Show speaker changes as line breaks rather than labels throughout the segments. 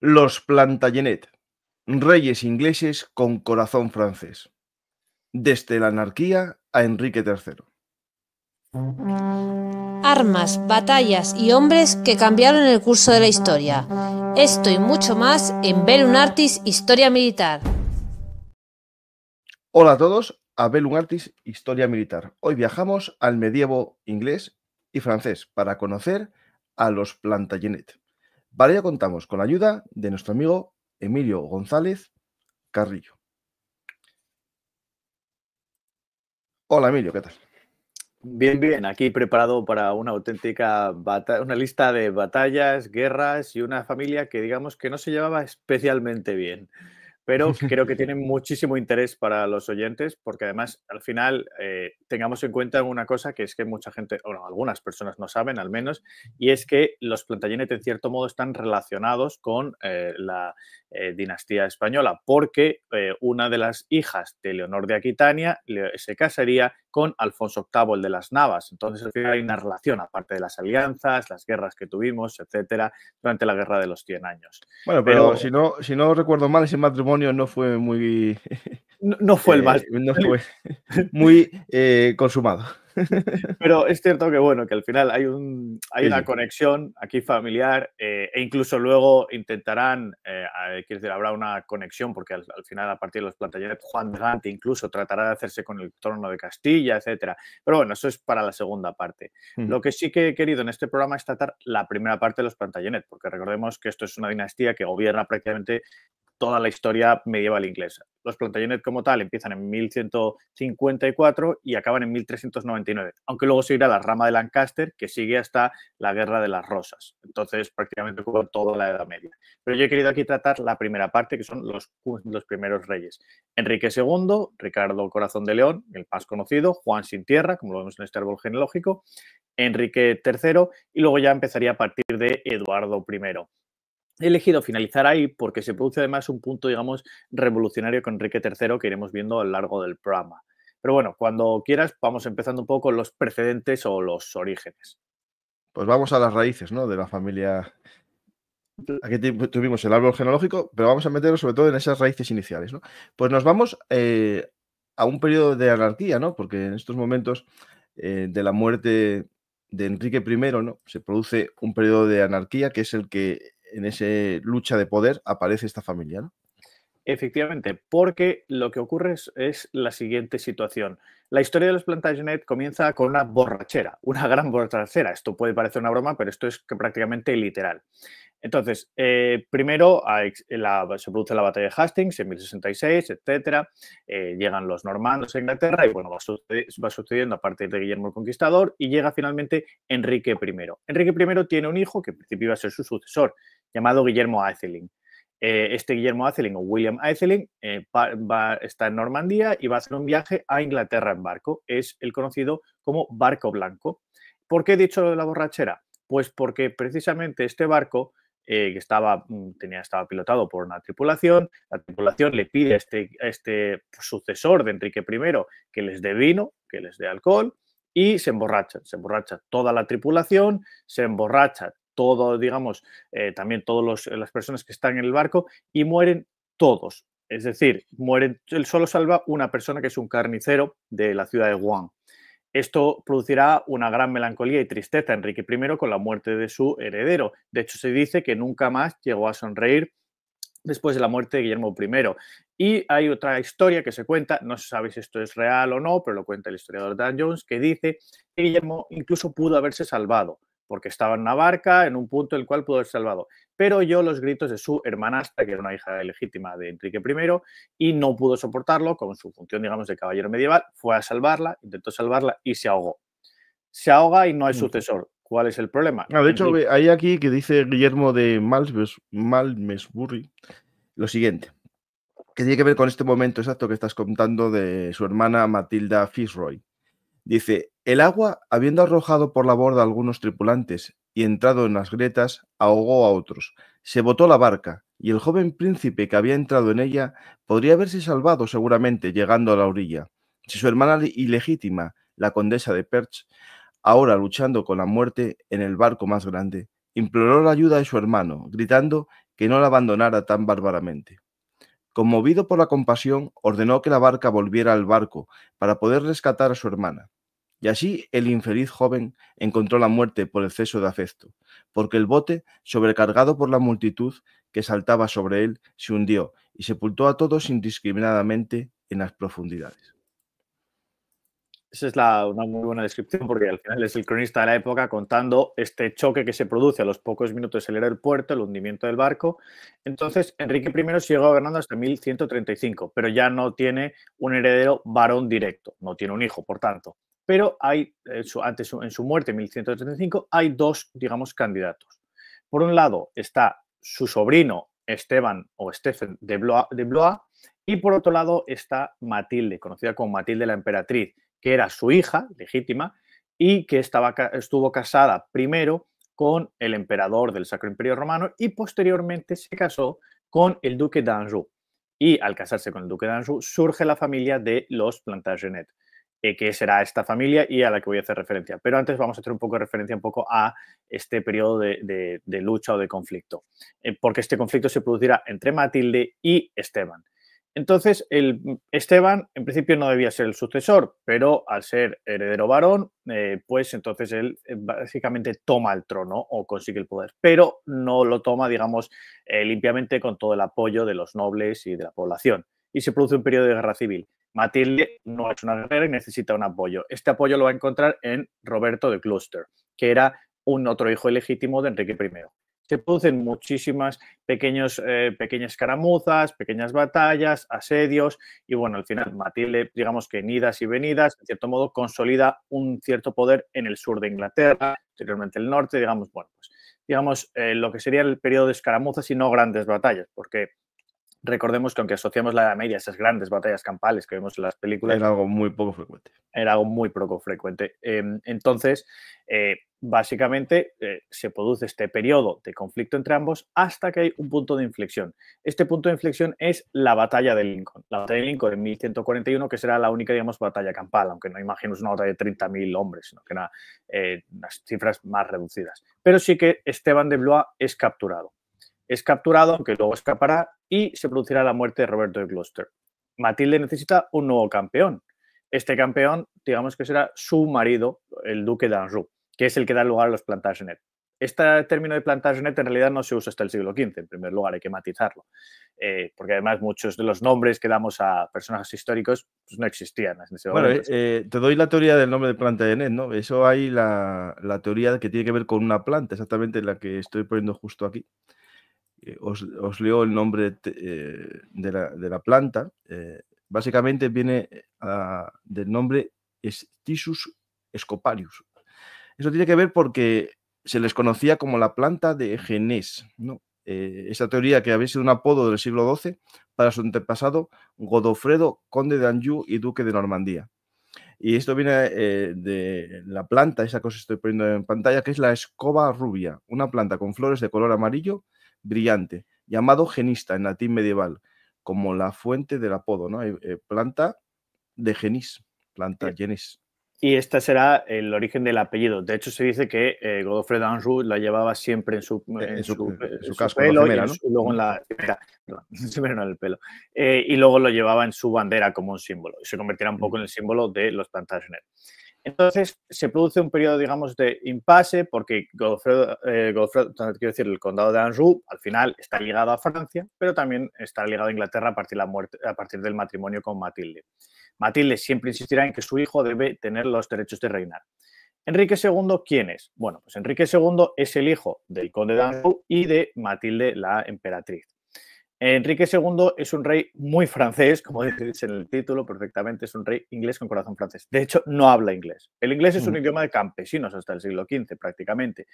Los Plantagenet, reyes ingleses con corazón francés. Desde la anarquía a Enrique III.
Armas, batallas y hombres que cambiaron el curso de la historia. Esto y mucho más en Belunartis Historia Militar.
Hola a todos, a Belunartis Historia Militar. Hoy viajamos al medievo inglés y francés para conocer a los Plantagenet. Para ello contamos con la ayuda de nuestro amigo Emilio González Carrillo. Hola Emilio, ¿qué tal?
Bien, bien, aquí preparado para una auténtica una lista de batallas, guerras y una familia que digamos que no se llevaba especialmente bien pero creo que tiene muchísimo interés para los oyentes porque además al final eh, tengamos en cuenta una cosa que es que mucha gente, o bueno, algunas personas no saben al menos, y es que los Plantagenet en cierto modo están relacionados con eh, la eh, dinastía española porque una de las hijas de Leonor de Aquitania se casaría con Alfonso VIII, el de las Navas. Entonces, hay una relación, aparte de las alianzas, las guerras que tuvimos, etcétera, durante la Guerra de los 100 Años. Bueno, pero, si,
no, recuerdo mal, ese matrimonio no fue muy. No, fue el eh, más. muy eh, consumado.
Pero es cierto que, bueno, que al final hay, un, hay una conexión aquí familiar eh, e incluso luego intentarán, eh, quiero decir, habrá una conexión porque al, final, a partir de los plantallones Juan de incluso tratará de hacerse con el trono de Castilla, etcétera. Pero bueno, eso es para la segunda parte. Mm. Lo que sí que he querido en este programa es tratar la primera parte de los plantallones, porque recordemos que esto es una dinastía que gobierna prácticamente toda la historia medieval inglesa. Los Plantagenet como tal empiezan en 1154 y acaban en 1399, aunque luego seguirá la rama de Lancaster que sigue hasta la Guerra de las Rosas. Entonces prácticamente ocupa toda la Edad Media. Pero yo he querido aquí tratar la primera parte, que son los, los primeros reyes. Enrique II, Ricardo Corazón de León, el más conocido, Juan Sin Tierra, como lo vemos en este árbol genealógico, Enrique III y luego ya empezaría a partir de Eduardo I. He elegido finalizar ahí porque se produce además un punto, digamos, revolucionario con Enrique III que iremos viendo a lo largo del programa. Pero bueno, cuando quieras, vamos empezando un poco con los precedentes o los orígenes.
Pues vamos a las raíces, ¿no? De la familia. Aquí pues, tuvimos el árbol genealógico, pero vamos a meterlo sobre todo en esas raíces iniciales, ¿no? Pues nos vamos eh, a un periodo de anarquía, ¿no? Porque en estos momentos eh, de la muerte de Enrique I, ¿no? Se produce un periodo de anarquía que es el que en ese lucha de poder aparece esta familia. ¿no?
Efectivamente, porque lo que ocurre es, la siguiente situación. La historia de los Plantagenet comienza con una borrachera, una gran borrachera. Esto puede parecer una broma, pero esto es prácticamente literal. Entonces, eh, primero se produce la batalla de Hastings en 1066, etc. Eh, llegan los normandos a Inglaterra y bueno, va, sucediendo a partir de Guillermo el Conquistador y llega finalmente Enrique I. Enrique I tiene un hijo que en principio iba a ser su sucesor, llamado Guillermo Aetheling. Eh, este Guillermo Aetheling o William Aetheling eh, está en Normandía y va a hacer un viaje a Inglaterra en barco. Es el conocido como barco blanco. ¿Por qué he dicho lo de la borrachera? Pues porque precisamente este barco eh, que estaba, mm, tenía, estaba pilotado por una tripulación. La tripulación le pide a este, este sucesor de Enrique I que les dé vino, que les dé alcohol, y se emborracha, Se emborracha toda la tripulación, se emborracha todo, digamos, eh, también todas eh, las personas que están en el barco y mueren todos. Es decir, mueren, solo salva una persona que es un carnicero de la ciudad de Guam. Esto producirá una gran melancolía y tristeza a Enrique I con la muerte de su heredero. De hecho, se dice que nunca más llegó a sonreír después de la muerte de Guillermo I. Y hay otra historia que se cuenta, no se sabe si esto es real o no, pero lo cuenta el historiador Dan Jones, que dice que Guillermo incluso pudo haberse salvado, porque estaba en una barca en un punto el cual pudo ser salvado. Pero oyó los gritos de su hermanasta, que era una hija legítima de Enrique I, y no pudo soportarlo, con su función, digamos, de caballero medieval, fue a salvarla, intentó salvarla y se ahogó. Se ahoga y no hay sucesor. ¿Cuál es el problema? No, ah, de hecho,
hay aquí que dice Guillermo de Malmesburri Malmesbury lo siguiente, que tiene que ver con este momento exacto que estás contando de su hermana Matilda Fitzroy. Dice, el agua, habiendo arrojado por la borda algunos tripulantes y entrado en las grietas, ahogó a otros. Se botó la barca, y el joven príncipe que había entrado en ella podría haberse salvado seguramente llegando a la orilla, si su hermana ilegítima, la condesa de Perch, ahora luchando con la muerte en el barco más grande, imploró la ayuda de su hermano, gritando que no la abandonara tan bárbaramente. Conmovido por la compasión, ordenó que la barca volviera al barco para poder rescatar a su hermana. Y así el infeliz joven encontró la muerte por exceso de afecto, porque el bote, sobrecargado por la multitud que saltaba sobre él, se hundió y sepultó a todos indiscriminadamente en las profundidades.
Esa es una muy buena descripción porque al final es el cronista de la época contando este choque que se produce a los pocos minutos de del puerto, el hundimiento del barco. Entonces, Enrique I sigue gobernando hasta 1135, pero ya no tiene un heredero varón directo, no tiene un hijo, por tanto pero hay, en su, antes, en su muerte, en 1135, hay dos, digamos, candidatos. Por un lado está su sobrino Esteban o Stephen de Blois, y por otro lado está Matilde, conocida como Matilde la Emperatriz, que era su hija legítima y que estaba, estuvo casada primero con el emperador del Sacro Imperio Romano y posteriormente se casó con el duque d'Anjou. Y al casarse con el duque d'Anjou surge la familia de los Plantagenet. Eh, que será esta familia y a la que voy a hacer referencia. Pero antes vamos a hacer un poco de referencia un poco a este periodo de, lucha o de conflicto, eh, porque este conflicto se producirá entre Matilde y Esteban. Entonces, el Esteban en principio no debía ser el sucesor, pero al ser heredero varón, eh, pues entonces él básicamente toma el trono o consigue el poder, pero no lo toma, digamos, limpiamente con todo el apoyo de los nobles y de la población. Y se produce un periodo de guerra civil. Matilde no es una guerrera y necesita un apoyo. Este apoyo lo va a encontrar en Roberto de Cluster, que era un otro hijo ilegítimo de Enrique I. Se producen muchísimas pequeños, eh, pequeñas escaramuzas, pequeñas batallas, asedios y bueno, al final Matilde, digamos que en idas y venidas, en cierto modo consolida un cierto poder en el sur de Inglaterra, anteriormente el norte, digamos, bueno, pues digamos eh, lo que sería el periodo de escaramuzas y no grandes batallas, porque recordemos que aunque asociamos la Edad Media, esas grandes batallas campales que vemos en las películas... Era
algo muy poco frecuente.
Era algo muy poco frecuente. Em, entonces, eh, básicamente eh, se produce este periodo de conflicto entre ambos hasta que hay un punto de inflexión. Este punto de inflexión es la batalla de Lincoln. La batalla de Lincoln en 1141, que será la única, digamos, batalla campal, aunque no imaginemos una batalla de 30.000 hombres, sino que era eh, unas cifras más reducidas. Pero sí que Esteban de Blois es capturado. Es capturado, aunque luego escapará, y se producirá la muerte de Roberto de Gloucester. Matilde necesita un nuevo campeón. Este campeón, digamos que será su marido, el duque de Anjou, que es el que da lugar a los Plantagenet. Este término de Plantagenet en realidad no se usa hasta el siglo XV, en primer lugar, hay que matizarlo, eh, porque además muchos de los nombres que damos a personajes históricos pues, no existían. bueno,
eh, te doy la teoría del nombre de Plantagenet, ¿no? Eso hay la, la, teoría que tiene que ver con una planta, exactamente la que estoy poniendo justo aquí. Eh, os, leo el nombre eh, de, la, planta. Eh, básicamente viene del nombre Estisus scoparius. Eso tiene que ver porque se les conocía como la planta de Genés. ¿no? esa teoría que había sido un apodo del siglo XII para su antepasado Godofredo, conde de Anjou y duque de Normandía. Y esto viene de la planta, esa cosa que estoy poniendo en pantalla, que es la escoba rubia, una planta con flores de color amarillo brillante, llamado genista en latín medieval, como la fuente del apodo, ¿no? Eh, eh, planta de genís, planta genis. Y este
será el origen del apellido. De hecho, se dice que eh, Godofred Godofredo Anjou la llevaba siempre en su, casco, pelo y luego lo llevaba en su bandera como un símbolo. Y se convertirá un poco en el símbolo de los Plantagenet. Entonces se produce un periodo, digamos, de impasse porque Godfred, eh, quiero decir, el condado de Anjou al final está ligado a Francia, pero también está ligado a Inglaterra a partir, la muerte, a partir del matrimonio con Matilde. Matilde siempre insistirá en que su hijo debe tener los derechos de reinar. Enrique II, ¿quién es? Bueno, pues Enrique II es el hijo del conde de Anjou y de Matilde la emperatriz. Enrique II es un rey muy francés, como decís en el título perfectamente, es un rey inglés con corazón francés. De hecho, no habla inglés. El inglés es un mm. idioma de campesinos hasta el siglo XV prácticamente.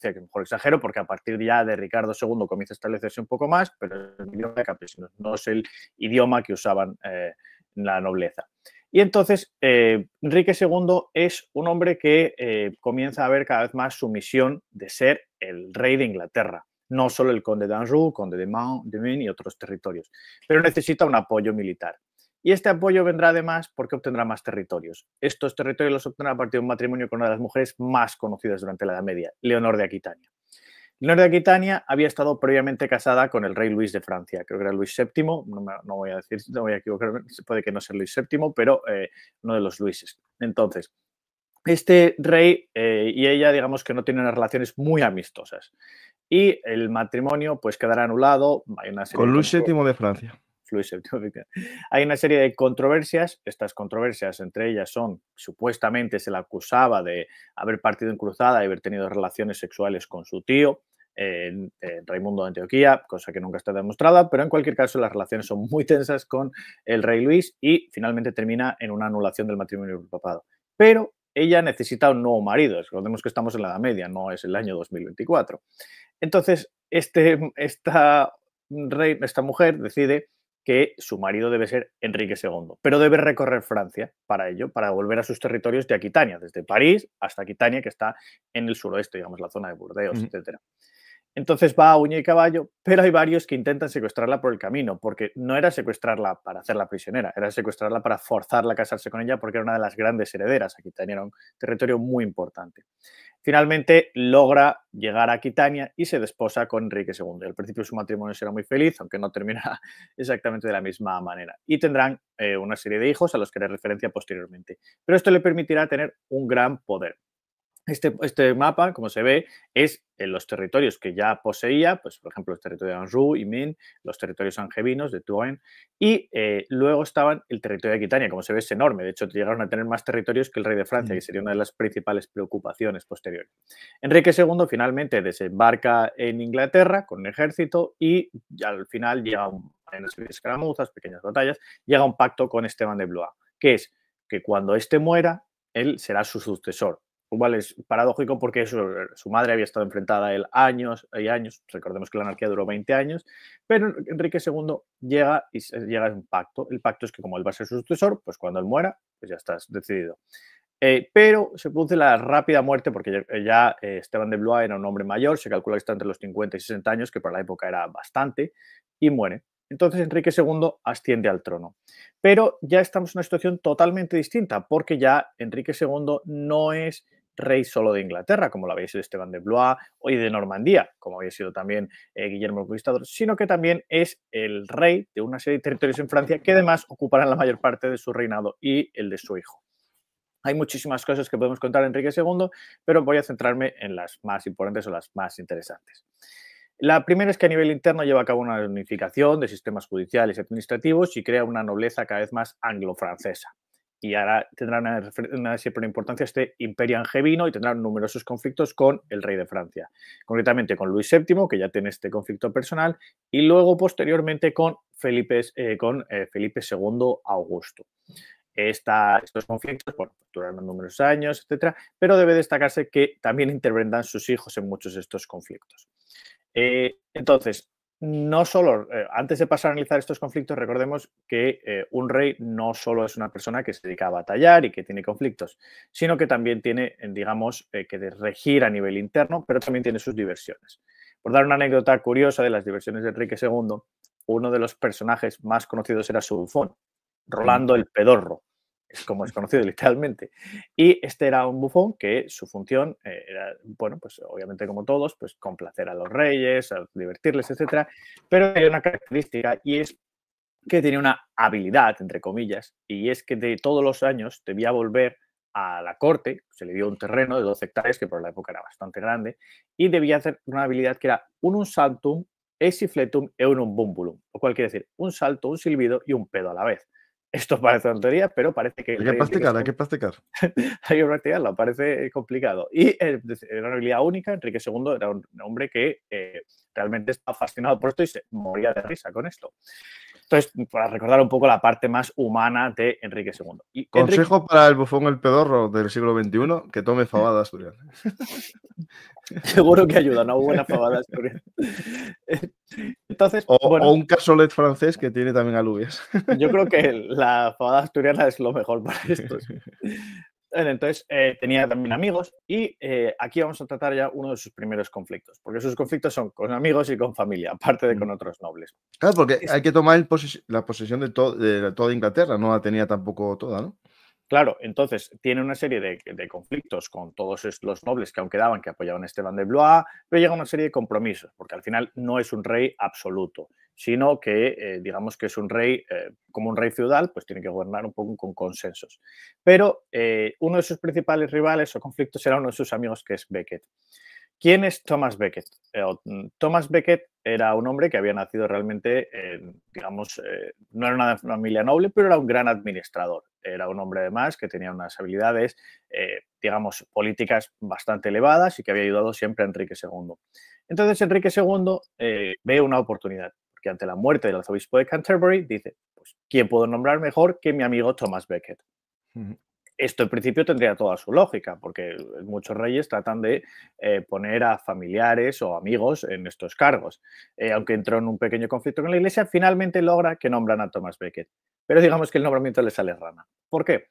que mejor exagero porque a partir ya de Ricardo II comienza a establecerse un poco más, pero es un idioma de campesinos, no es el idioma que usaban eh, la nobleza. Y entonces, eh, Enrique II es un hombre que eh, comienza a ver cada vez más su misión de ser el rey de Inglaterra no solo el conde de Anjou, conde de Maine y otros territorios, pero necesita un apoyo militar. Y este apoyo vendrá además porque obtendrá más territorios. Estos territorios los obtendrá a partir de un matrimonio con una de las mujeres más conocidas durante la Edad Media, Leonor de Aquitania. Leonor de Aquitania había estado previamente casada con el rey Luis de Francia, creo que era Luis VII, no, voy a decir, no voy a equivocarme, puede que no sea Luis VII, pero eh, uno de los Luises. Entonces,
este rey
eh, y ella, digamos que no tienen unas relaciones muy amistosas y el matrimonio pues quedará anulado. Con Luis VII de Francia. Luis Hay una serie de controversias. Estas controversias, entre ellas, son supuestamente se le acusaba de haber partido en cruzada y haber tenido relaciones sexuales con su tío. En, Raimundo de Antioquía, cosa que nunca está demostrada, pero en cualquier caso las relaciones son muy tensas con el rey Luis y finalmente termina en una anulación del matrimonio del papado. Pero ella necesita un nuevo marido. Recordemos que estamos en la Edad Media, no es el año 2024. Entonces, este, esta, esta mujer decide que su marido debe ser Enrique II, pero debe recorrer Francia para ello, para volver a sus territorios de Aquitania, desde París hasta Aquitania, que está en el suroeste, digamos, la zona de Burdeos, etcétera. etc. Entonces va a uña y caballo, pero hay varios que intentan secuestrarla por el camino, porque no era secuestrarla para hacerla prisionera, era secuestrarla para forzarla a casarse con ella, porque era una de las grandes herederas. Aquitania era un territorio muy importante. Finalmente logra llegar a Aquitania y se desposa con Enrique II. Al principio su matrimonio será muy feliz, aunque no terminará exactamente de la misma manera. Y tendrán eh, una serie de hijos a los que le referencia posteriormente. Pero esto le permitirá tener un gran poder. Este, este, mapa, como se ve, es en eh, los territorios que ya poseía, pues por ejemplo, el territorio de Anjou y Min, los territorios angevinos de Touraine, y eh, luego estaban el territorio de Aquitania, como se ve, es enorme. De hecho, llegaron a tener más territorios que el rey de Francia, mm. que sería una de las principales preocupaciones posteriores. Enrique II finalmente desembarca en Inglaterra con un ejército y al final llega en en escaramuzas, pequeñas batallas, llega un pacto con Esteban de Blois, que es que cuando éste muera, él será su sucesor igual es paradójico porque su, madre había estado enfrentada a él años y años. Recordemos que la anarquía duró 20 años, pero Enrique II llega y llega a un pacto. El pacto es que como él va a ser su sucesor, pues cuando él muera, pues ya estás decidido. Eh, pero se produce la rápida muerte porque ya, eh, Esteban de Blois era un hombre mayor, se calcula que está entre los 50 y 60 años, que para la época era bastante, y muere. Entonces Enrique II asciende al trono. Pero ya estamos en una situación totalmente distinta, porque ya Enrique II no es rey solo de Inglaterra, como lo había sido Esteban de Blois, o de Normandía, como había sido también eh, Guillermo el Conquistador, sino que también es el rey de una serie de territorios en Francia que además ocuparán la mayor parte de su reinado y el de su hijo. Hay muchísimas cosas que podemos contar Enrique II, pero voy a centrarme en las más importantes o las más interesantes. La primera es que a nivel interno lleva a cabo una unificación de sistemas judiciales y administrativos y crea una nobleza cada vez más anglo-francesa y ahora tendrá una, una importancia este imperio angevino y tendrá numerosos conflictos con el rey de Francia, concretamente con Luis VII, que ya tiene este conflicto personal, y luego posteriormente con Felipe, eh, con, eh, Felipe II Augusto. estos conflictos bueno, duraron numerosos años, etcétera, pero debe destacarse que también intervendrán sus hijos en muchos de estos conflictos. Eh, entonces, no solo, eh, antes de pasar a analizar estos conflictos, recordemos que eh, un rey no solo es una persona que se dedica a batallar y que tiene conflictos, sino que también tiene, eh, digamos, que regir a nivel interno, pero también tiene sus diversiones. Por dar una anécdota curiosa de las diversiones de Enrique II, uno de los personajes más conocidos era su bufón, Rolando el Pedorro como es conocido literalmente. Y este era un bufón que su función eh, era, bueno, pues obviamente como todos, pues complacer a los reyes, divertirles, etc. pero hay una característica y es que tenía una habilidad, entre comillas, y es que de todos los años debía volver a la corte, se le dio un terreno de 12 hectáreas, que por la época era bastante grande, y debía hacer una habilidad que era un saltum, exifletum e un bumbulum, lo cual quiere decir un salto, un silbido y un pedo a la vez. Esto parece tontería, pero parece que... Hay que practicar, hay que practicar. hay que practicarlo, parece complicado. Y eh, era una habilidad única, Enrique II era un hombre que eh, realmente estaba fascinado por esto y se moría de risa con esto es para recordar un poco la parte más humana de Enrique II. Consejo
para el bufón el pedorro del siglo XXI, que tome fabada asturiana. Seguro que ayuda,
una buena fabada asturiana. Entonces, o, un
casolet francés que tiene también alubias. Yo creo que
la fabada asturiana es lo mejor para esto. Entonces eh, tenía también amigos y eh, aquí vamos a tratar ya uno de sus primeros conflictos, porque sus conflictos son con amigos y con familia, aparte de mm. con otros nobles.
Claro, porque hay que tomar la posesión de, de, toda Inglaterra, no la tenía tampoco toda, ¿no?
Claro, entonces tiene una serie de, conflictos con todos los nobles que aún quedaban que apoyaban a Esteban de Blois, pero llega una serie de compromisos, porque al final no es un rey absoluto, sino que eh, digamos que es un rey, eh, como un rey feudal, pues tiene que gobernar un poco con consensos. Pero eh, uno de sus principales rivales o conflictos era uno de sus amigos que es Becket. ¿Quién es Thomas Beckett? Eh, mm, Thomas Beckett era un hombre que había nacido realmente, digamos, eh, no era una familia noble, pero era un gran administrador. Era un hombre además que tenía unas habilidades, eh, digamos, políticas bastante elevadas y que había ayudado siempre a Enrique II. Entonces Enrique II ve una oportunidad, porque ante la muerte del arzobispo de Canterbury dice, pues, ¿quién puedo nombrar mejor que mi amigo Thomas Beckett? Esto en principio tendría toda su lógica, porque muchos reyes tratan de eh, poner a familiares o amigos en estos cargos. Eh, aunque entró en un pequeño conflicto con la iglesia, finalmente logra que nombran a Thomas Becket. Pero digamos que el nombramiento le sale rana. ¿Por qué?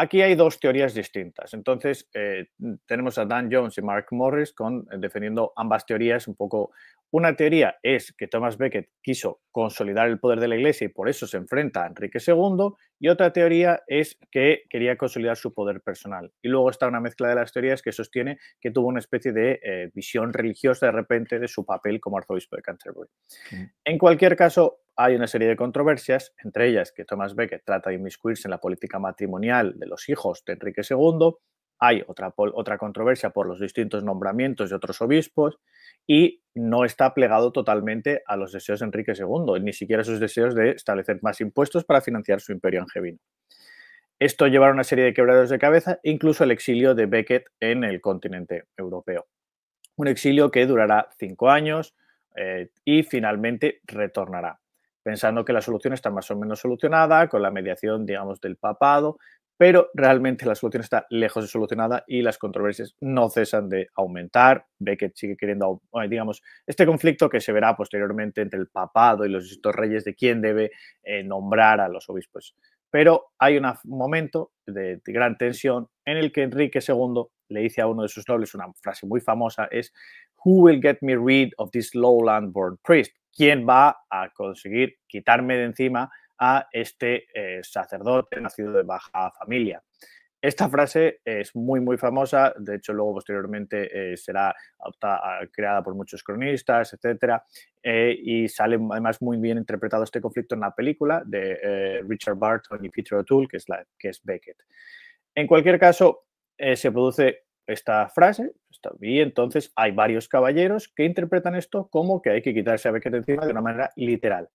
Aquí hay dos teorías distintas. Entonces, eh, tenemos a Dan Jones y Mark Morris con, eh, defendiendo ambas teorías un poco. Una teoría es que Thomas Becket quiso consolidar el poder de la Iglesia y por eso se enfrenta a Enrique II. Y otra teoría es que quería consolidar su poder personal. Y luego está una mezcla de las teorías que sostiene que tuvo una especie de eh, visión religiosa de repente de su papel como arzobispo de Canterbury. En cualquier caso, hay una serie de controversias, entre ellas que Thomas Becket trata de inmiscuirse en la política matrimonial de los hijos de Enrique II, hay otra, otra controversia por los distintos nombramientos de otros obispos y no está plegado totalmente a los deseos de Enrique II, ni siquiera a sus deseos de establecer más impuestos para financiar su imperio angevino. Esto llevará a una serie de quebraderos de cabeza, e incluso el exilio de Becket en el continente europeo. Un exilio que durará cinco años eh, y finalmente retornará pensando que la solución está más o menos solucionada, con la mediación, digamos, del papado, pero realmente la solución está lejos de solucionada y las controversias no cesan de aumentar. Beckett sigue queriendo, digamos, este conflicto que se verá posteriormente entre el papado y los distintos reyes de quién debe eh, nombrar a los obispos. Pero hay un momento de, de gran tensión en el que Enrique II le dice a uno de sus nobles una frase muy famosa, es, Who will get me rid of this lowland born priest? quién va a conseguir quitarme de encima a este eh, sacerdote nacido de baja familia. Esta frase es muy, muy famosa, de hecho luego posteriormente eh, será eh, creada por muchos cronistas, etc. y sale además muy bien interpretado este conflicto en la película de Richard Barton y Peter O'Toole, que es, que es Beckett. En cualquier caso, se produce esta frase, está bien, entonces hay varios caballeros que interpretan esto como que hay que quitarse a Beckett encima de una manera literal.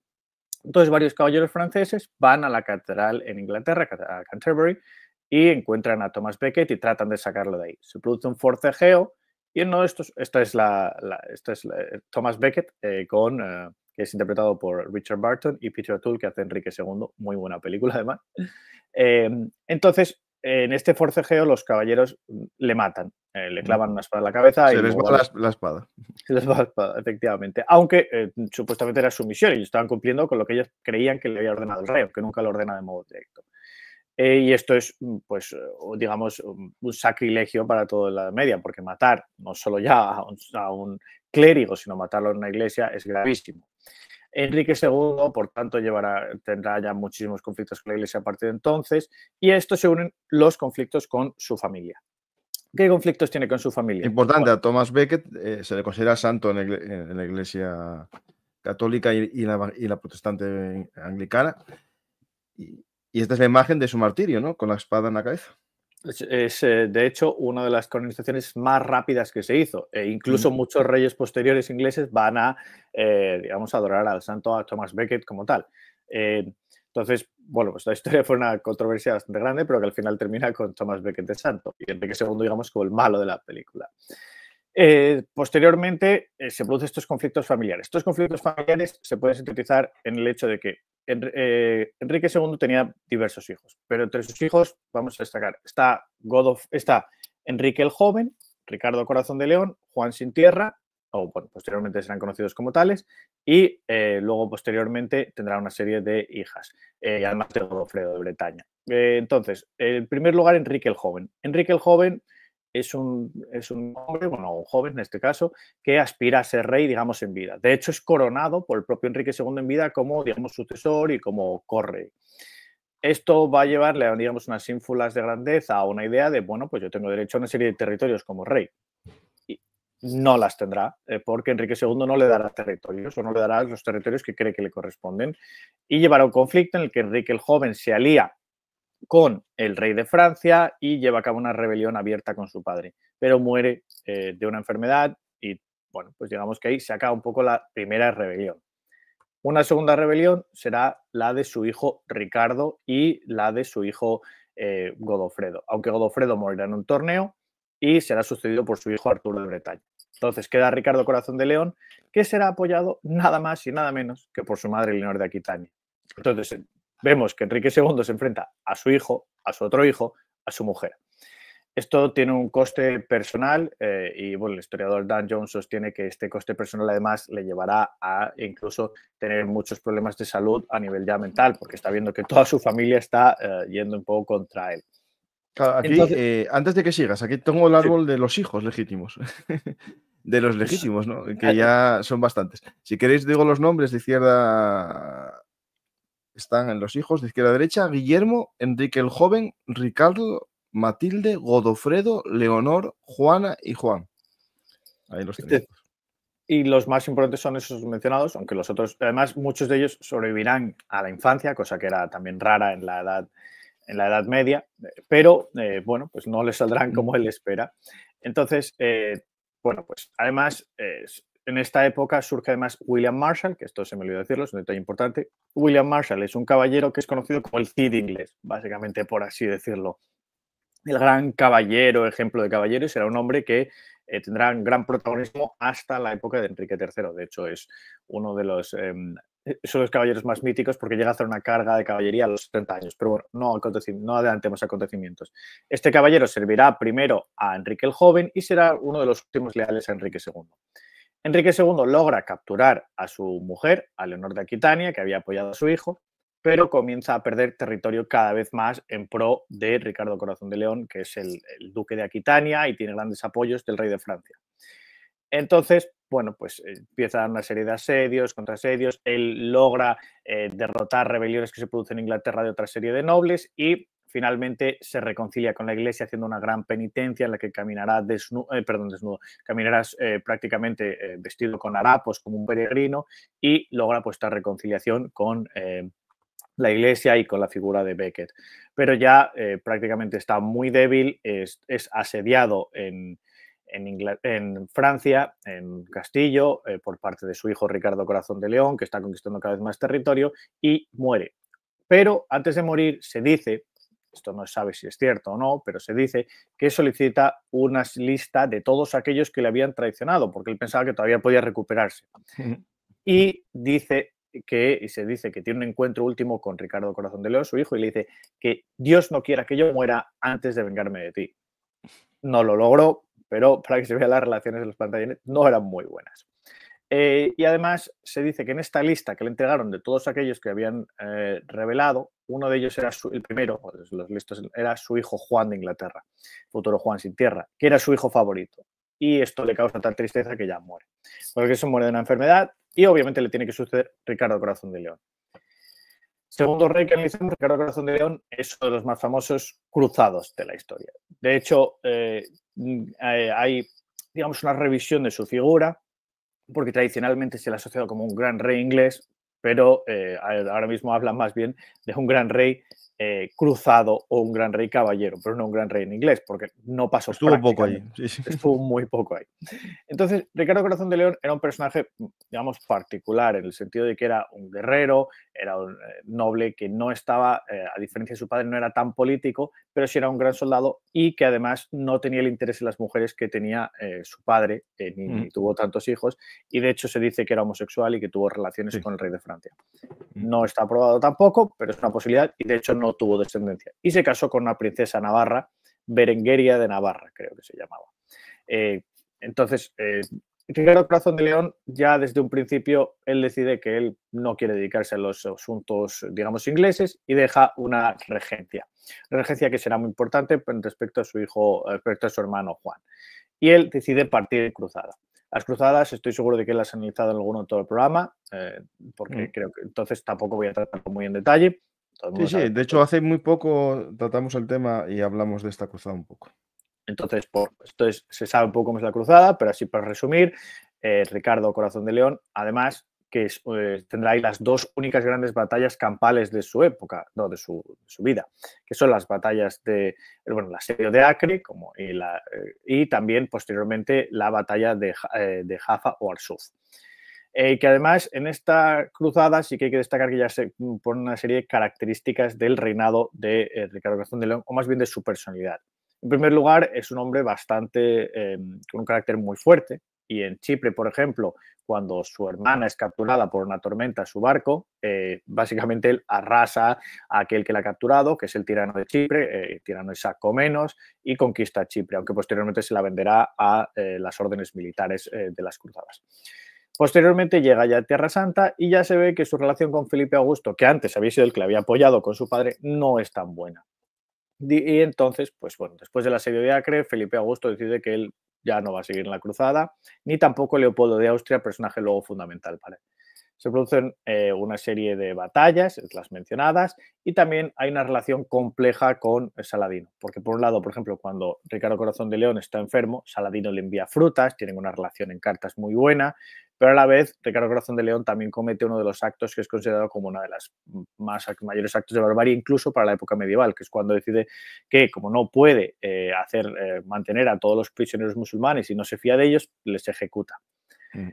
Entonces varios caballeros franceses van a la catedral en Inglaterra, a Canterbury, y encuentran a Thomas Beckett y tratan de sacarlo de ahí. Se produce un forcejeo y en uno de estos, esta es la, esta es Thomas Beckett eh, con... Eh, que es interpretado por Richard Barton y Peter O'Toole, que hace Enrique II, muy buena película además. Em, entonces, en este forcejeo los caballeros le matan, eh, le mm. clavan una espada en la cabeza. Se y les va la, espada. Se les va la espada, efectivamente. Aunque eh, supuestamente era su misión y estaban cumpliendo con lo que ellos creían que le había ordenado el rey, que nunca lo ordena de modo directo. Eh, y esto es, mm, pues, digamos, un sacrilegio para toda la media, porque matar no solo ya a un clérigo, sino matarlo en una iglesia es gravísimo. Enrique II, por tanto, llevará, tendrá ya muchísimos conflictos con la Iglesia a partir de entonces, y a esto se unen los conflictos con su familia.
¿Qué conflictos tiene con su familia? Importante, a Thomas Becket eh, se le considera santo en, la Iglesia católica y, la, protestante anglicana, y, y, esta es la imagen de su martirio, ¿no? Con la espada en la cabeza.
Es, eh, de hecho, una de las colonizaciones más rápidas que se hizo. E incluso muchos reyes posteriores ingleses van a, eh, digamos, adorar al santo a Thomas Becket como tal. Eh, entonces, bueno, pues la historia fue una controversia bastante grande, pero que al final termina con Thomas Becket de santo y que segundo, digamos, como el malo de la película. Eh, posteriormente eh, se producen estos conflictos familiares. Estos conflictos familiares se pueden sintetizar en el hecho de que eh, Enrique II tenía diversos hijos, pero entre sus hijos vamos a destacar está, está Enrique el Joven, Ricardo Corazón de León, Juan Sin Tierra, o posteriormente serán conocidos como tales, y luego posteriormente tendrá una serie de hijas, además de Godofredo de Bretaña. entonces, en primer lugar, Enrique el Joven. Enrique el Joven es un, un hombre, bueno, un joven en este caso, que aspira a ser rey, digamos, en vida. De hecho, es coronado por el propio Enrique II en vida como, digamos, sucesor y como corre. Esto va a llevarle digamos, unas ínfulas de grandeza, a una idea de, bueno, pues yo tengo derecho a una serie de territorios como rey. Y no las tendrá, eh, porque Enrique II no le dará territorios o no le dará los territorios que cree que le corresponden. Y llevará un conflicto en el que Enrique el Joven se alía con el rey de Francia y lleva a cabo una rebelión abierta con su padre, pero muere eh, de una enfermedad y, bueno, pues digamos que ahí se acaba un poco la primera rebelión. Una segunda rebelión será la de su hijo Ricardo y la de su hijo eh, Godofredo, aunque Godofredo morirá en un torneo y será sucedido por su hijo Arturo de Bretaña. Entonces queda Ricardo Corazón de León, que será apoyado nada más y nada menos que por su madre Leonor de Aquitania. Entonces, vemos que Enrique II se enfrenta a su hijo, a su otro hijo, a su mujer. Esto tiene un coste personal eh, y bueno, el historiador Dan Jones sostiene que este coste personal además le llevará a incluso tener muchos problemas de salud a nivel ya mental, porque está viendo que toda su familia está eh, yendo un poco contra él.
Eh, antes de que sigas, aquí tengo el árbol de los hijos legítimos. de los legítimos, ¿no? Que ya son bastantes. Si queréis, digo los nombres de izquierda están en los hijos de izquierda a derecha, Guillermo, Enrique el Joven, Ricardo, Matilde, Godofredo, Leonor, Juana y Juan. Ahí los este tenemos. Y los más
importantes son esos mencionados, aunque los otros, además, muchos de ellos sobrevivirán a la infancia, cosa que era también rara en la edad, en la edad media, pero eh, bueno, pues no le saldrán como él espera. Entonces, eh, bueno, pues además, en esta época surge además William Marshall, que esto se me olvidó decirlo, es un detalle importante. William Marshall es un caballero que es conocido como el Cid inglés, básicamente por así decirlo. El gran caballero, ejemplo de caballero, será un hombre que eh, tendrá un gran protagonismo hasta la época de Enrique III. De hecho, es uno de los, em, son los caballeros más míticos porque llega a hacer una carga de caballería a los 30 años. Pero bueno, no, no adelantemos acontecimientos. Este caballero servirá primero a Enrique el Joven y será uno de los últimos leales a Enrique II. Enrique II logra capturar a su mujer, a Leonor de Aquitania, que había apoyado a su hijo, pero comienza a perder territorio cada vez más en pro de Ricardo Corazón de León, que es el, duque de Aquitania y tiene grandes apoyos del rey de Francia. Entonces, bueno, pues eh, empieza una serie de asedios, contrasedios, él logra eh, derrotar rebeliones que se producen en Inglaterra de otra serie de nobles y finalmente se reconcilia con la iglesia haciendo una gran penitencia en la que caminará eh, perdón, caminarás eh, prácticamente eh, vestido con harapos como un peregrino y logra pues esta reconciliación con la iglesia y con la figura de Becket Pero ya prácticamente está muy débil, es, asediado en, Francia, en Castillo, por parte de su hijo Ricardo Corazón de León, que está conquistando cada vez más territorio, y muere. Pero antes de morir se dice esto no sabe si es cierto o no, pero se dice que solicita una lista de todos aquellos que le habían traicionado, porque él pensaba que todavía podía recuperarse. Y dice que, y se dice que tiene un encuentro último con Ricardo Corazón de León, su hijo, y le dice que Dios no quiera que yo muera antes de vengarme de ti. No lo logró, pero para que se vea las relaciones de los pantalones no eran muy buenas. Eh, y además se dice que en esta lista que le entregaron de todos aquellos que habían eh, revelado, uno de ellos era su, el primero, los listos, era su hijo Juan de Inglaterra, futuro Juan sin tierra, que era su hijo favorito. Y esto le causa tal tristeza que ya muere. Porque se muere de una enfermedad y obviamente le tiene que suceder Ricardo Corazón de León. Segundo rey que Ricardo Corazón de León, es uno de los más famosos cruzados de la historia. De hecho, eh, mm, hay, digamos, una revisión de su figura porque tradicionalmente se le ha asociado como un gran rey inglés, pero eh, ahora mismo hablan más bien de un gran rey eh, cruzado o un gran rey caballero, pero no un gran rey en inglés, porque no pasó. Estuvo poco ahí. Estuvo muy poco ahí. Entonces, Ricardo Corazón de León era un personaje, digamos, particular, en el sentido de que era un guerrero, era un eh, noble que no estaba, a diferencia de su padre, no era tan político, pero sí era un gran soldado y que además no tenía el interés en las mujeres que tenía eh, su padre, eh, ni, tuvo tantos hijos, y de hecho se dice que era homosexual y que tuvo relaciones con el rey de Francia. No está aprobado tampoco, pero es una posibilidad, y de hecho no tuvo descendencia. Y se casó con una princesa navarra, Berengueria de Navarra, creo que se llamaba. Eh, entonces, Ricardo Corazón de León ya desde un principio él decide que él no quiere dedicarse a los asuntos, digamos, ingleses y deja una regencia. regencia que será muy importante respecto a su hijo, eh, respecto a su hermano Juan. Y él decide partir en cruzada. Las cruzadas estoy seguro de que las han analizado en alguno todo el programa, eh, porque mm. creo que entonces tampoco voy a tratarlo muy en detalle. Sí, sí, de
hecho hace muy poco tratamos el tema y hablamos de esta cruzada un poco. Entonces,
esto se sabe un poco cómo es la cruzada, pero así para resumir, eh, Ricardo Corazón de León, además que eh, tendrá ahí las dos únicas grandes batallas campales de su época, no, de su, vida, que son las batallas de, bueno, la asedio de Acre como, eh, y, también posteriormente la batalla de, Jaffa o Arsuf. Eh, que además en esta cruzada sí que hay que destacar que ya se pone una serie de características del reinado de Ricardo Corazón de León, o más bien de su personalidad. En primer lugar, es un hombre bastante, eh, con un carácter muy fuerte. Y en Chipre, por ejemplo, cuando su hermana es capturada por una tormenta, a su barco, eh, básicamente él arrasa a aquel que la ha capturado, que es el tirano de Chipre, el eh, tirano Isaac menos, y conquista Chipre, aunque posteriormente se la venderá a las órdenes militares de las cruzadas. Posteriormente llega ya a Tierra Santa y ya se ve que su relación con Felipe Augusto, que antes había sido el que le había apoyado con su padre, no es tan buena. Y entonces, pues bueno, después de la serie de Acre, Felipe Augusto decide que él ya no va a seguir en la cruzada, ni tampoco Leopoldo de Austria, personaje luego fundamental para él se producen eh, una serie de batallas, las mencionadas, y también hay una relación compleja con Saladino. Porque por un lado, por ejemplo, cuando Ricardo Corazón de León está enfermo, Saladino le envía frutas, tienen una relación en cartas muy buena, pero a la vez Ricardo Corazón de León también comete uno de los actos que es considerado como uno de los más, mayores actos de barbarie, incluso para la época medieval, que es cuando decide que como no puede eh, hacer eh, mantener a todos los prisioneros musulmanes y no se fía de ellos, les ejecuta. Mm.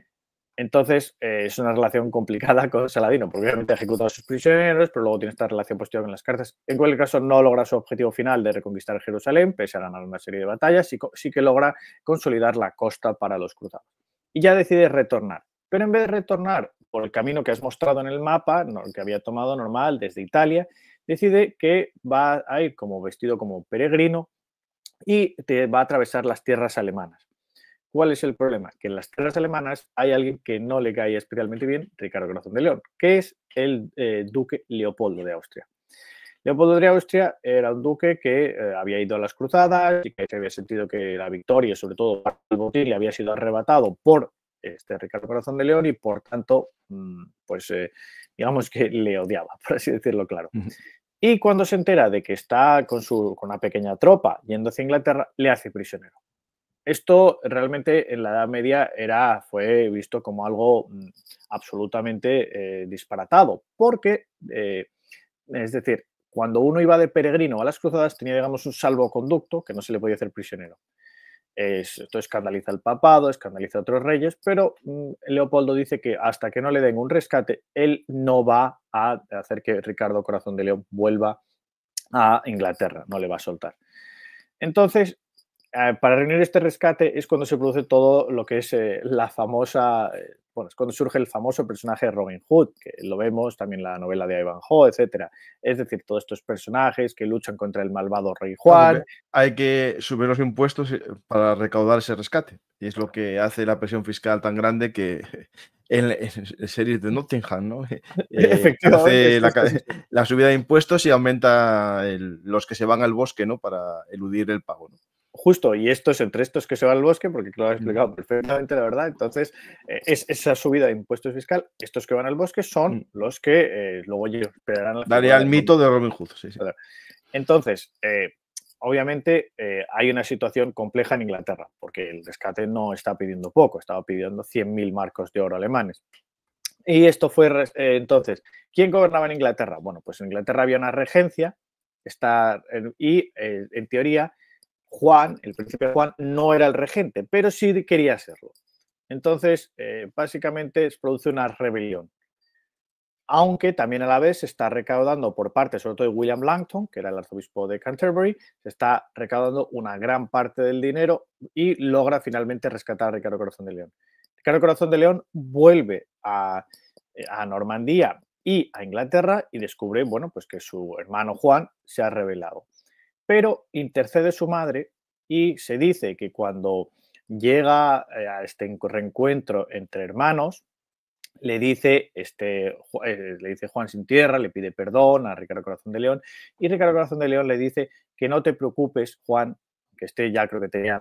Entonces, eh, es una relación complicada con Saladino, porque obviamente ejecuta a sus prisioneros, pero luego tiene esta relación positiva con las cartas. En cualquier caso, no logra su objetivo final de reconquistar Jerusalén, pese a ganar una serie de batallas, y sí que logra consolidar la costa para los cruzados. Y ya decide retornar. Pero en vez de retornar por el camino que has mostrado en el mapa, que había tomado normal desde Italia, decide que va a ir como vestido como peregrino y te va a atravesar las tierras alemanas. ¿Cuál es el problema? Que en las tierras alemanas hay alguien que no le cae especialmente bien, Ricardo Corazón de León, que es el eh, duque Leopoldo de Austria. Leopoldo de Austria era un duque que eh, había ido a las cruzadas y que se había sentido que la victoria, sobre todo el botín, le había sido arrebatado por este Ricardo Corazón de León y por tanto, mm, pues eh, digamos que le odiaba, por así decirlo claro. Y cuando se entera de que está con, su, con una pequeña tropa yendo hacia Inglaterra, le hace prisionero. Esto realmente en la Edad Media era, fue visto como algo mm, absolutamente eh, disparatado, porque, eh, es decir, cuando uno iba de peregrino a las cruzadas tenía, digamos, un salvoconducto que no se le podía hacer prisionero. Esto escandaliza al papado, escandaliza a otros reyes, pero mm, Leopoldo dice que hasta que no le den un rescate, él no va a hacer que Ricardo Corazón de León vuelva a Inglaterra, no le va a soltar. Entonces, Ah, para reunir este rescate es cuando se produce todo lo que es eh, la famosa, eh, bueno, es cuando surge el famoso personaje de Robin Hood, que lo vemos también en la novela de Ivanhoe, etc. Es decir,
todos estos personajes que luchan contra el malvado Rey Juan. Hay que subir los impuestos eh, para recaudar ese rescate. Y es lo que hace la presión fiscal tan grande que en, series de Nottingham, ¿no? Efectivamente. la, subida de impuestos y aumenta los que se van al bosque, ¿no? Para eludir el pago, ¿no? justo, y estos, entre estos que se van al bosque, porque lo ha explicado perfectamente, la verdad, entonces eh, es, esa subida de
impuestos fiscal, estos que van al bosque son mm. los que eh, luego esperarán... Daría el mito de Robin Hood, Entonces, eh, obviamente hay una situación compleja en Inglaterra, porque el rescate no está pidiendo poco, estaba pidiendo 100.000 marcos de oro alemanes. Y esto fue entonces, ¿quién gobernaba en Inglaterra? Bueno, pues en Inglaterra había una regencia, está, y en teoría Juan, el príncipe Juan, no era el regente, pero sí quería serlo. Entonces, eh, básicamente se produce una rebelión. Aunque también a la vez se está recaudando por parte, sobre todo de William Langton, que era el arzobispo de Canterbury, se está recaudando una gran parte del dinero y logra finalmente rescatar a Ricardo Corazón de León. Ricardo Corazón de León vuelve a, eh, a Normandía y a Inglaterra y descubre, bueno, pues que su hermano Juan se ha rebelado pero intercede su madre y se dice que cuando llega eh, a este reencuentro entre hermanos, le dice, este, eh, le dice Juan sin tierra, le pide perdón a Ricardo Corazón de León y Ricardo Corazón de León le dice que no te preocupes, Juan, que este ya creo que tenía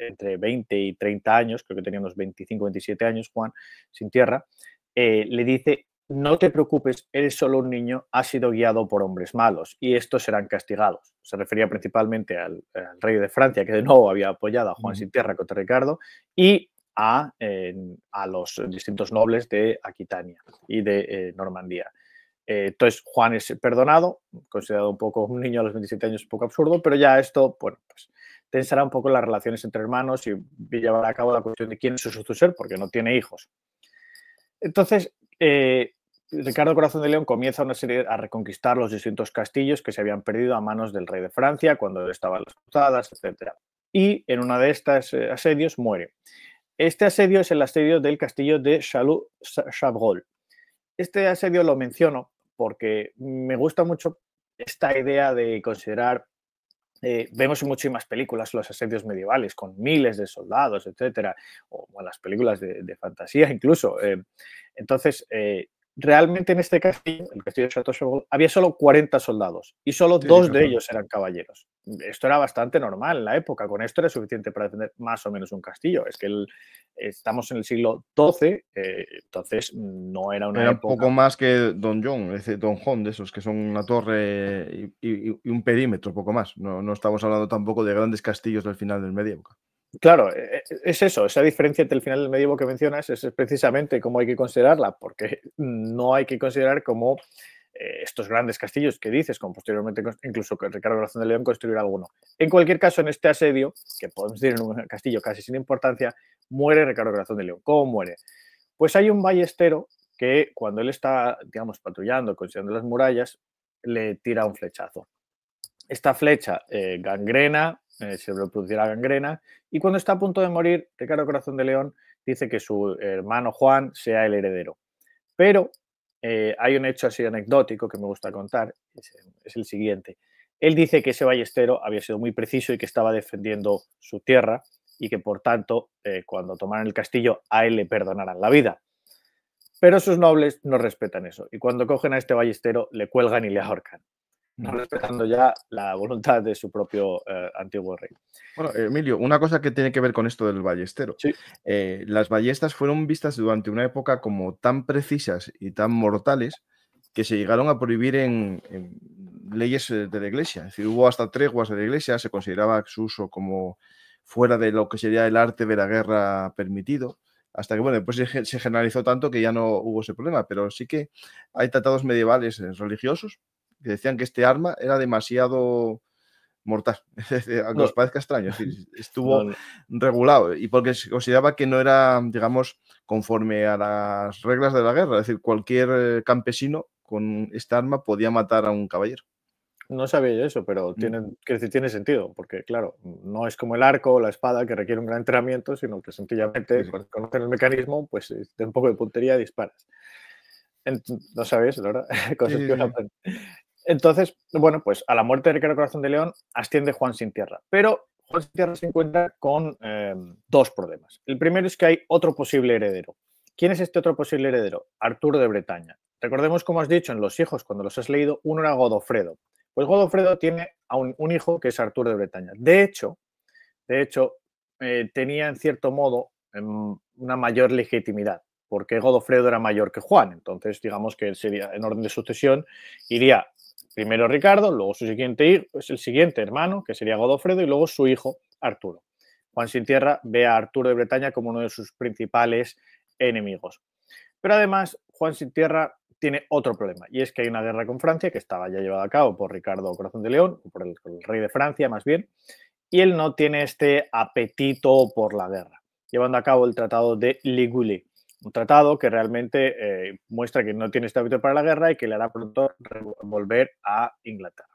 entre, 20 y 30 años, creo que tenía unos 25, 27 años Juan sin tierra, eh, le dice no te preocupes, eres solo un niño, ha sido guiado por hombres malos y estos serán castigados. Se refería principalmente al, rey de Francia, que de nuevo había apoyado a Juan Sin Tierra contra Ricardo, y a, los distintos nobles de Aquitania y de eh, Normandía. Eh, entonces, Juan es perdonado, considerado un poco un niño a los 27 años, un poco absurdo, pero ya esto, bueno, pues tensará un poco las relaciones entre hermanos y llevará a cabo la cuestión de quién es su sucesor, porque no tiene hijos. Entonces, eh, Ricardo Corazón de León comienza una serie a reconquistar los distintos castillos que se habían perdido a manos del rey de Francia cuando estaban las cruzadas, etc. Y en una de estas eh, asedios muere. Este asedio es el asedio del castillo de Chabrol. Este asedio lo menciono porque me gusta mucho esta idea de considerar, eh, vemos en muchísimas películas los asedios medievales con miles de soldados, etcétera, o las películas de, fantasía incluso. Eh. entonces, realmente en este castillo, el castillo de Chateau había solo 40 soldados y solo dos de ellos eran caballeros. Esto era bastante normal en la época, con esto era suficiente para tener más o menos un castillo. Es que estamos en el siglo XII, eh, entonces no era una era poco más
que Don John, ese Don John de esos, que son una torre y, un perímetro, poco más. No, estamos hablando tampoco de grandes castillos del final del medio Claro, e, e, es eso, esa diferencia entre el final del medievo que mencionas es precisamente cómo hay
que considerarla, porque no hay que considerar como eh, estos grandes castillos que dices, como posteriormente incluso Ricardo Corazón de León construir alguno. En cualquier caso, en este asedio, que podemos decir en un castillo casi sin importancia, muere Ricardo Corazón de León. ¿Cómo muere? Pues hay un ballestero que cuando él está, digamos, patrullando, considerando las murallas, le tira un flechazo. Esta flecha eh, gangrena eh, se reproducirá la gangrena. Y cuando está a punto de morir, Ricardo Corazón de León dice que su hermano Juan sea el heredero. Pero eh, hay un hecho así anecdótico que me gusta contar, es, el siguiente. Él dice que ese ballestero había sido muy preciso y que estaba defendiendo su tierra y que por tanto, eh, cuando tomaran el castillo, a él le perdonaran la vida. Pero sus nobles no respetan eso y cuando cogen a este ballestero le cuelgan y le ahorcan no respetando ya
la voluntad de su propio eh, antiguo rey. Bueno, Emilio, una cosa que tiene que ver con esto del ballestero. Eh, las ballestas fueron vistas durante una época como tan precisas y tan mortales que se llegaron a prohibir en, leyes eh, de la iglesia. Es hubo hasta treguas de la iglesia, se consideraba su uso como fuera de lo que sería el arte de la guerra permitido hasta que, bueno, después se generalizó tanto que ya no hubo ese problema, pero sí que hay tratados medievales religiosos decían que este arma era demasiado mortal, aunque os parezca extraño, es estuvo regulado y porque se consideraba que no era, digamos, conforme a las reglas de la guerra, es decir, cualquier eh, campesino con esta arma podía matar a un caballero.
No sabía yo eso, pero mm. tiene, tiene sentido, porque claro, no es como el arco o la espada que requiere un gran entrenamiento, sino que sencillamente sí. conocer el mecanismo, pues eh, de un poco de puntería disparas. No sabes, la verdad. Entonces, bueno, pues a la muerte de Ricardo Corazón de León asciende Juan Sin Tierra, pero Juan Sin Tierra se encuentra con em, dos problemas. El primero es que hay otro posible heredero. ¿Quién es este otro posible heredero? Arturo de Bretaña. Recordemos, como has dicho, en Los hijos, cuando los has leído, uno era Godofredo. Pues Godofredo tiene a un, hijo que es Arturo de Bretaña. De hecho, de hecho eh, tenía en cierto modo em, una mayor legitimidad, porque Godofredo era mayor que Juan. Entonces, digamos que sería, en orden de sucesión, iría Primero Ricardo, luego su siguiente hijo, pues, el siguiente hermano, que sería Godofredo, y luego su hijo Arturo. Juan sin tierra ve a Arturo de Bretaña como uno de sus principales enemigos. Pero además, Juan sin tierra tiene otro problema, y es que hay una guerra con Francia que estaba ya llevada a cabo por Ricardo Corazón de León, por el, por el rey de Francia más bien, y él no tiene este apetito por la guerra, llevando a cabo el Tratado de Liguli, un tratado que realmente eh, muestra que no tiene este hábito para la guerra y que le hará pronto volver a Inglaterra.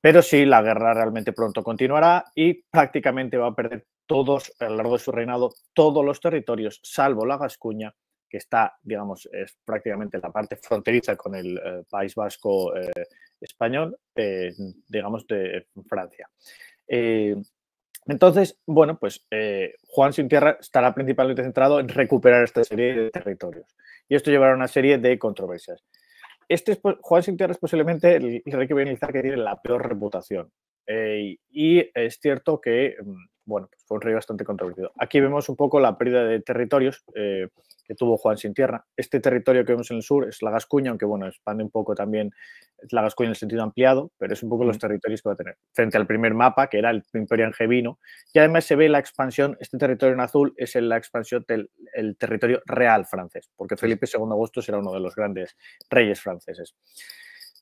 Pero sí, la guerra realmente pronto continuará y prácticamente va a perder todos, a lo largo de su reinado, todos los territorios, salvo la Gascuña, que está, digamos, es prácticamente la parte fronteriza con el eh, País Vasco eh, español, digamos, de Francia. Entonces, bueno, pues eh, Juan Sin Tierra estará principalmente centrado en recuperar esta serie de territorios. Y esto llevará a una serie de controversias. Este Juan Sin Tierra es posiblemente el rey que tiene la peor reputación. Eh, y es cierto que mm, bueno, pues fue un rey bastante controvertido. Aquí vemos un poco la pérdida de territorios eh, que tuvo Juan Sin Tierra. Este territorio que vemos en el sur es la Gascuña, aunque bueno, expande un poco también la Gascuña en el sentido ampliado, pero es un poco los territorios que va a tener. Frente al primer mapa, que era el Imperio Angevino, y además se ve la expansión, este territorio en azul es la expansión del el territorio real francés, porque Felipe II Augusto será uno de los grandes reyes franceses.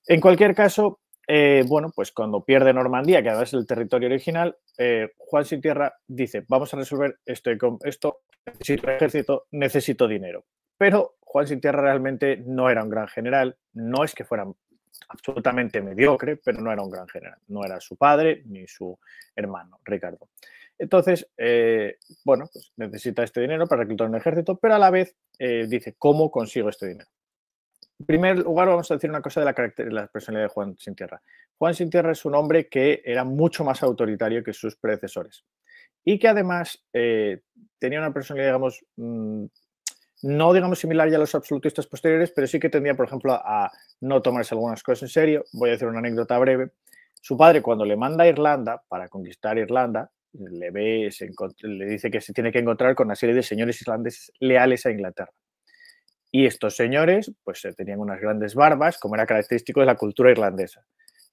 En cualquier caso, eh, bueno, pues cuando pierde Normandía, que además es el territorio original, eh, Juan Sin Tierra dice, vamos a resolver esto, esto, necesito ejército, necesito dinero. Pero Juan Sin Tierra realmente no era un gran general, no es que fuera absolutamente mediocre, pero no era un gran general, no era su padre ni su hermano, Ricardo. Entonces, eh, bueno, pues necesita este dinero para reclutar un ejército, pero a la vez dice, ¿cómo consigo este dinero? En primer lugar, vamos a decir una cosa de la, personalidad de Juan Sin Tierra. Juan Sin Tierra es un hombre que era mucho más autoritario que sus predecesores y que además eh, tenía una personalidad, digamos, mm, no digamos similar ya a los absolutistas posteriores, pero sí que tendía, por ejemplo, a, no tomarse algunas cosas en serio. Voy a decir una anécdota breve. Su padre, cuando le manda a Irlanda para conquistar Irlanda, le, le dice que se tiene que encontrar con una serie de señores irlandeses leales a Inglaterra. Y estos señores, pues eh, tenían unas grandes barbas, como era característico de la cultura irlandesa.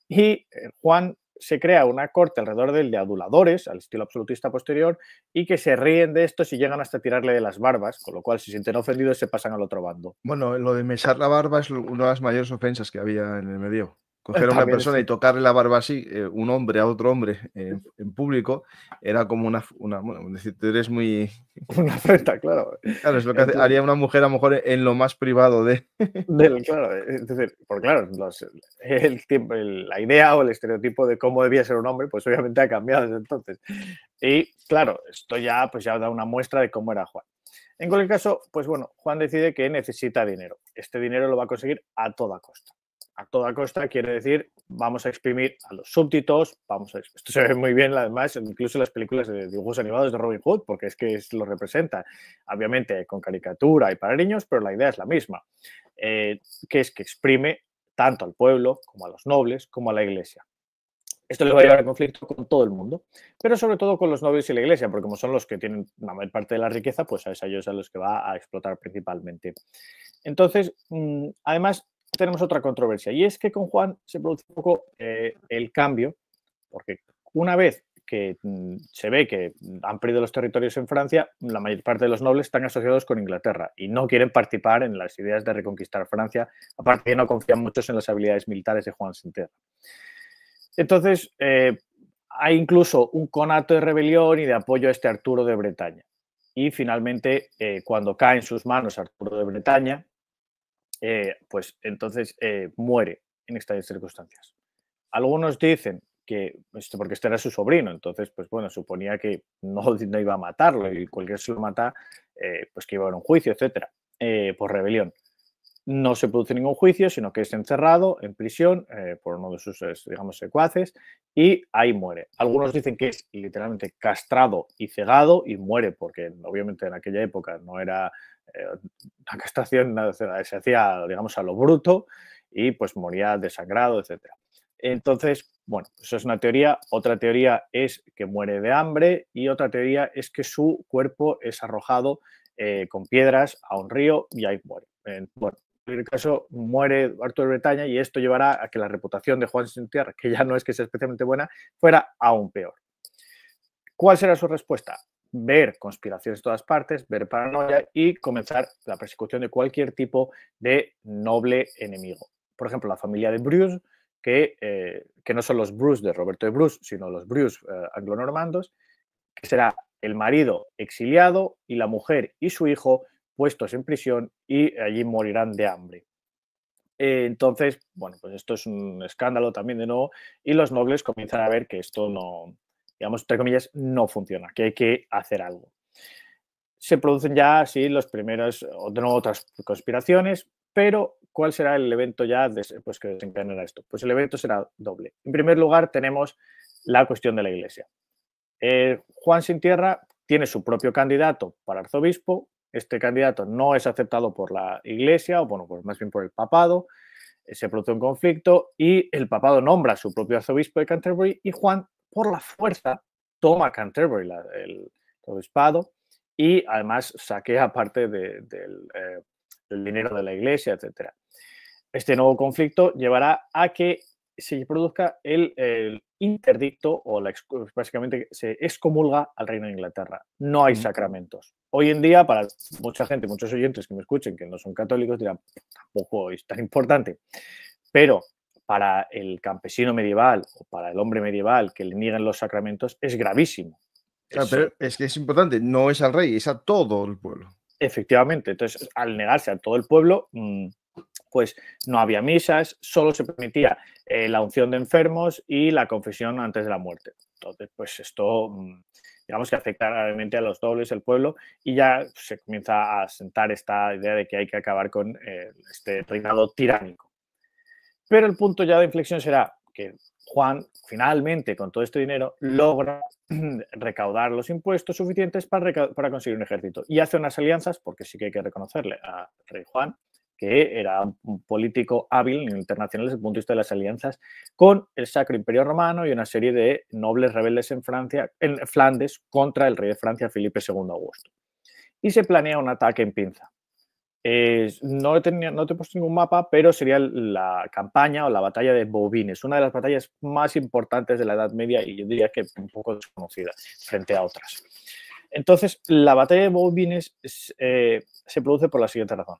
Y eh, Juan se crea una corte alrededor del de aduladores, al estilo absolutista posterior, y que se ríen de esto si llegan hasta tirarle de las barbas, con lo cual si se sienten ofendidos se pasan al otro
bando. Bueno, lo de mechar la barba es una de las mayores ofensas que había en el medio. Coger a una persona y tocarle la barba así, eh, un hombre a otro hombre en público, era como una, una bueno, decir, tú eres muy... Una afrenta, claro. Claro, es lo que haría una mujer a lo mejor en lo más privado de...
claro, eh, es decir, por claro, la idea o el estereotipo de cómo debía ser un hombre, pues obviamente ha cambiado desde entonces. Y claro, esto ya, pues ya da una muestra de cómo era Juan. En cualquier caso, pues bueno, Juan decide que necesita dinero. Este dinero lo va a conseguir a toda costa a toda costa quiere decir vamos a exprimir a los súbditos, vamos a... Esto se ve muy bien además incluso en las películas de dibujos animados de Robin Hood, porque es que lo representa, obviamente con caricatura y para niños, pero la idea es la misma, eh, que es que exprime tanto al pueblo como a los nobles como a la iglesia. Esto le va a llevar a conflicto con todo el mundo, pero sobre todo con los nobles y la iglesia, porque como son los que tienen la mayor parte de la riqueza, pues a ellos a los que va a explotar principalmente. Entonces, mm, además, tenemos otra controversia y es que con Juan se produce un poco eh, el cambio, porque una vez que mm, se ve que han perdido los territorios en Francia, la mayor parte de los nobles están asociados con Inglaterra y no quieren participar en las ideas de reconquistar Francia, aparte que no confían muchos en las habilidades militares de Juan Sinterra. Entonces, eh, hay incluso un conato de rebelión y de apoyo a este Arturo de Bretaña. Y finalmente, eh, cuando cae en sus manos Arturo de Bretaña, eh, pues entonces eh, muere en estas circunstancias. Algunos dicen que, pues, porque este era su sobrino, entonces, pues bueno, suponía que no, iba a matarlo y cualquier se lo mata, eh, pues que iba a haber un juicio, etcétera, por rebelión. No se produce ningún juicio, sino que es encerrado en prisión por uno de sus, digamos, secuaces y ahí muere. Algunos dicen que es literalmente castrado y cegado y muere, porque obviamente en aquella época no era la eh, castración se hacía, digamos, a lo bruto y pues moría desangrado, etc. Entonces, bueno, eso es una teoría. Otra teoría es que muere de hambre y otra teoría es que su cuerpo es arrojado eh, con piedras a un río y ahí muere. En, bueno, el caso muere Arturo de Bretaña y esto llevará a que la reputación de Juan sin que ya no es que sea especialmente buena, fuera aún peor. ¿Cuál será su respuesta? ver conspiraciones de todas partes, ver paranoia y comenzar la persecución de cualquier tipo de noble enemigo. Por ejemplo, la familia de Bruce, que, eh, no son los Bruce de Roberto de Bruce, sino los Bruce anglo eh, anglonormandos, que será el marido exiliado y la mujer y su hijo puestos en prisión y allí morirán de hambre. Eh, entonces, bueno, pues esto es un escándalo también de nuevo y los nobles comienzan a ver que esto no, digamos, entre comillas, no funciona, que hay que hacer algo. Se producen ya, sí, los primeros, nuevo, otras conspiraciones, pero ¿cuál será el evento ya después que desencadenará esto? Pues el evento será doble. En primer lugar, tenemos la cuestión de la Iglesia. Eh, Juan Sin Tierra tiene su propio candidato para arzobispo. Este candidato no es aceptado por la Iglesia, o bueno, pues más bien por el papado eh, se produce un conflicto y el papado nombra a su propio arzobispo de Canterbury y Juan por la fuerza toma Canterbury el, obispado y además saquea parte del, eh, dinero de la iglesia, etc. Este nuevo conflicto llevará a que se produzca el, interdicto o básicamente se excomulga al Reino de Inglaterra. No hay mm. sacramentos. Hoy en día, para mucha gente, muchos oyentes que me escuchen que no son católicos dirán, tampoco es tan importante. Pero para el campesino medieval o para el hombre medieval que le niegan los sacramentos es gravísimo. pero es que es importante, no es al rey, es a todo el pueblo. Efectivamente, entonces al negarse a todo el pueblo, mm, pues no había misas, solo se permitía eh, la unción de enfermos y la confesión antes de la muerte. Entonces, pues esto, mm, digamos que afecta gravemente a los dobles el pueblo y ya se comienza a sentar esta idea de que hay que acabar con eh, este reinado tiránico. Pero el punto ya de inflexión será que Juan finalmente, con todo este dinero, logra recaudar los impuestos suficientes para, conseguir un ejército. Y hace unas alianzas, porque sí que hay que reconocerle a Rey Juan, que era un político hábil en internacional desde el punto de vista de las alianzas, con el Sacro Imperio Romano y una serie de nobles rebeldes en, Francia, en Flandes contra el rey de Francia, Felipe II Augusto. Y se planea un ataque en pinza. Eh, no, no te he puesto ningún mapa, pero sería la campaña o la batalla de Bobines, una de las batallas más importantes de la Edad Media y yo diría que un poco desconocida frente a otras. Entonces, la batalla de Bobines eh, se produce por la siguiente razón.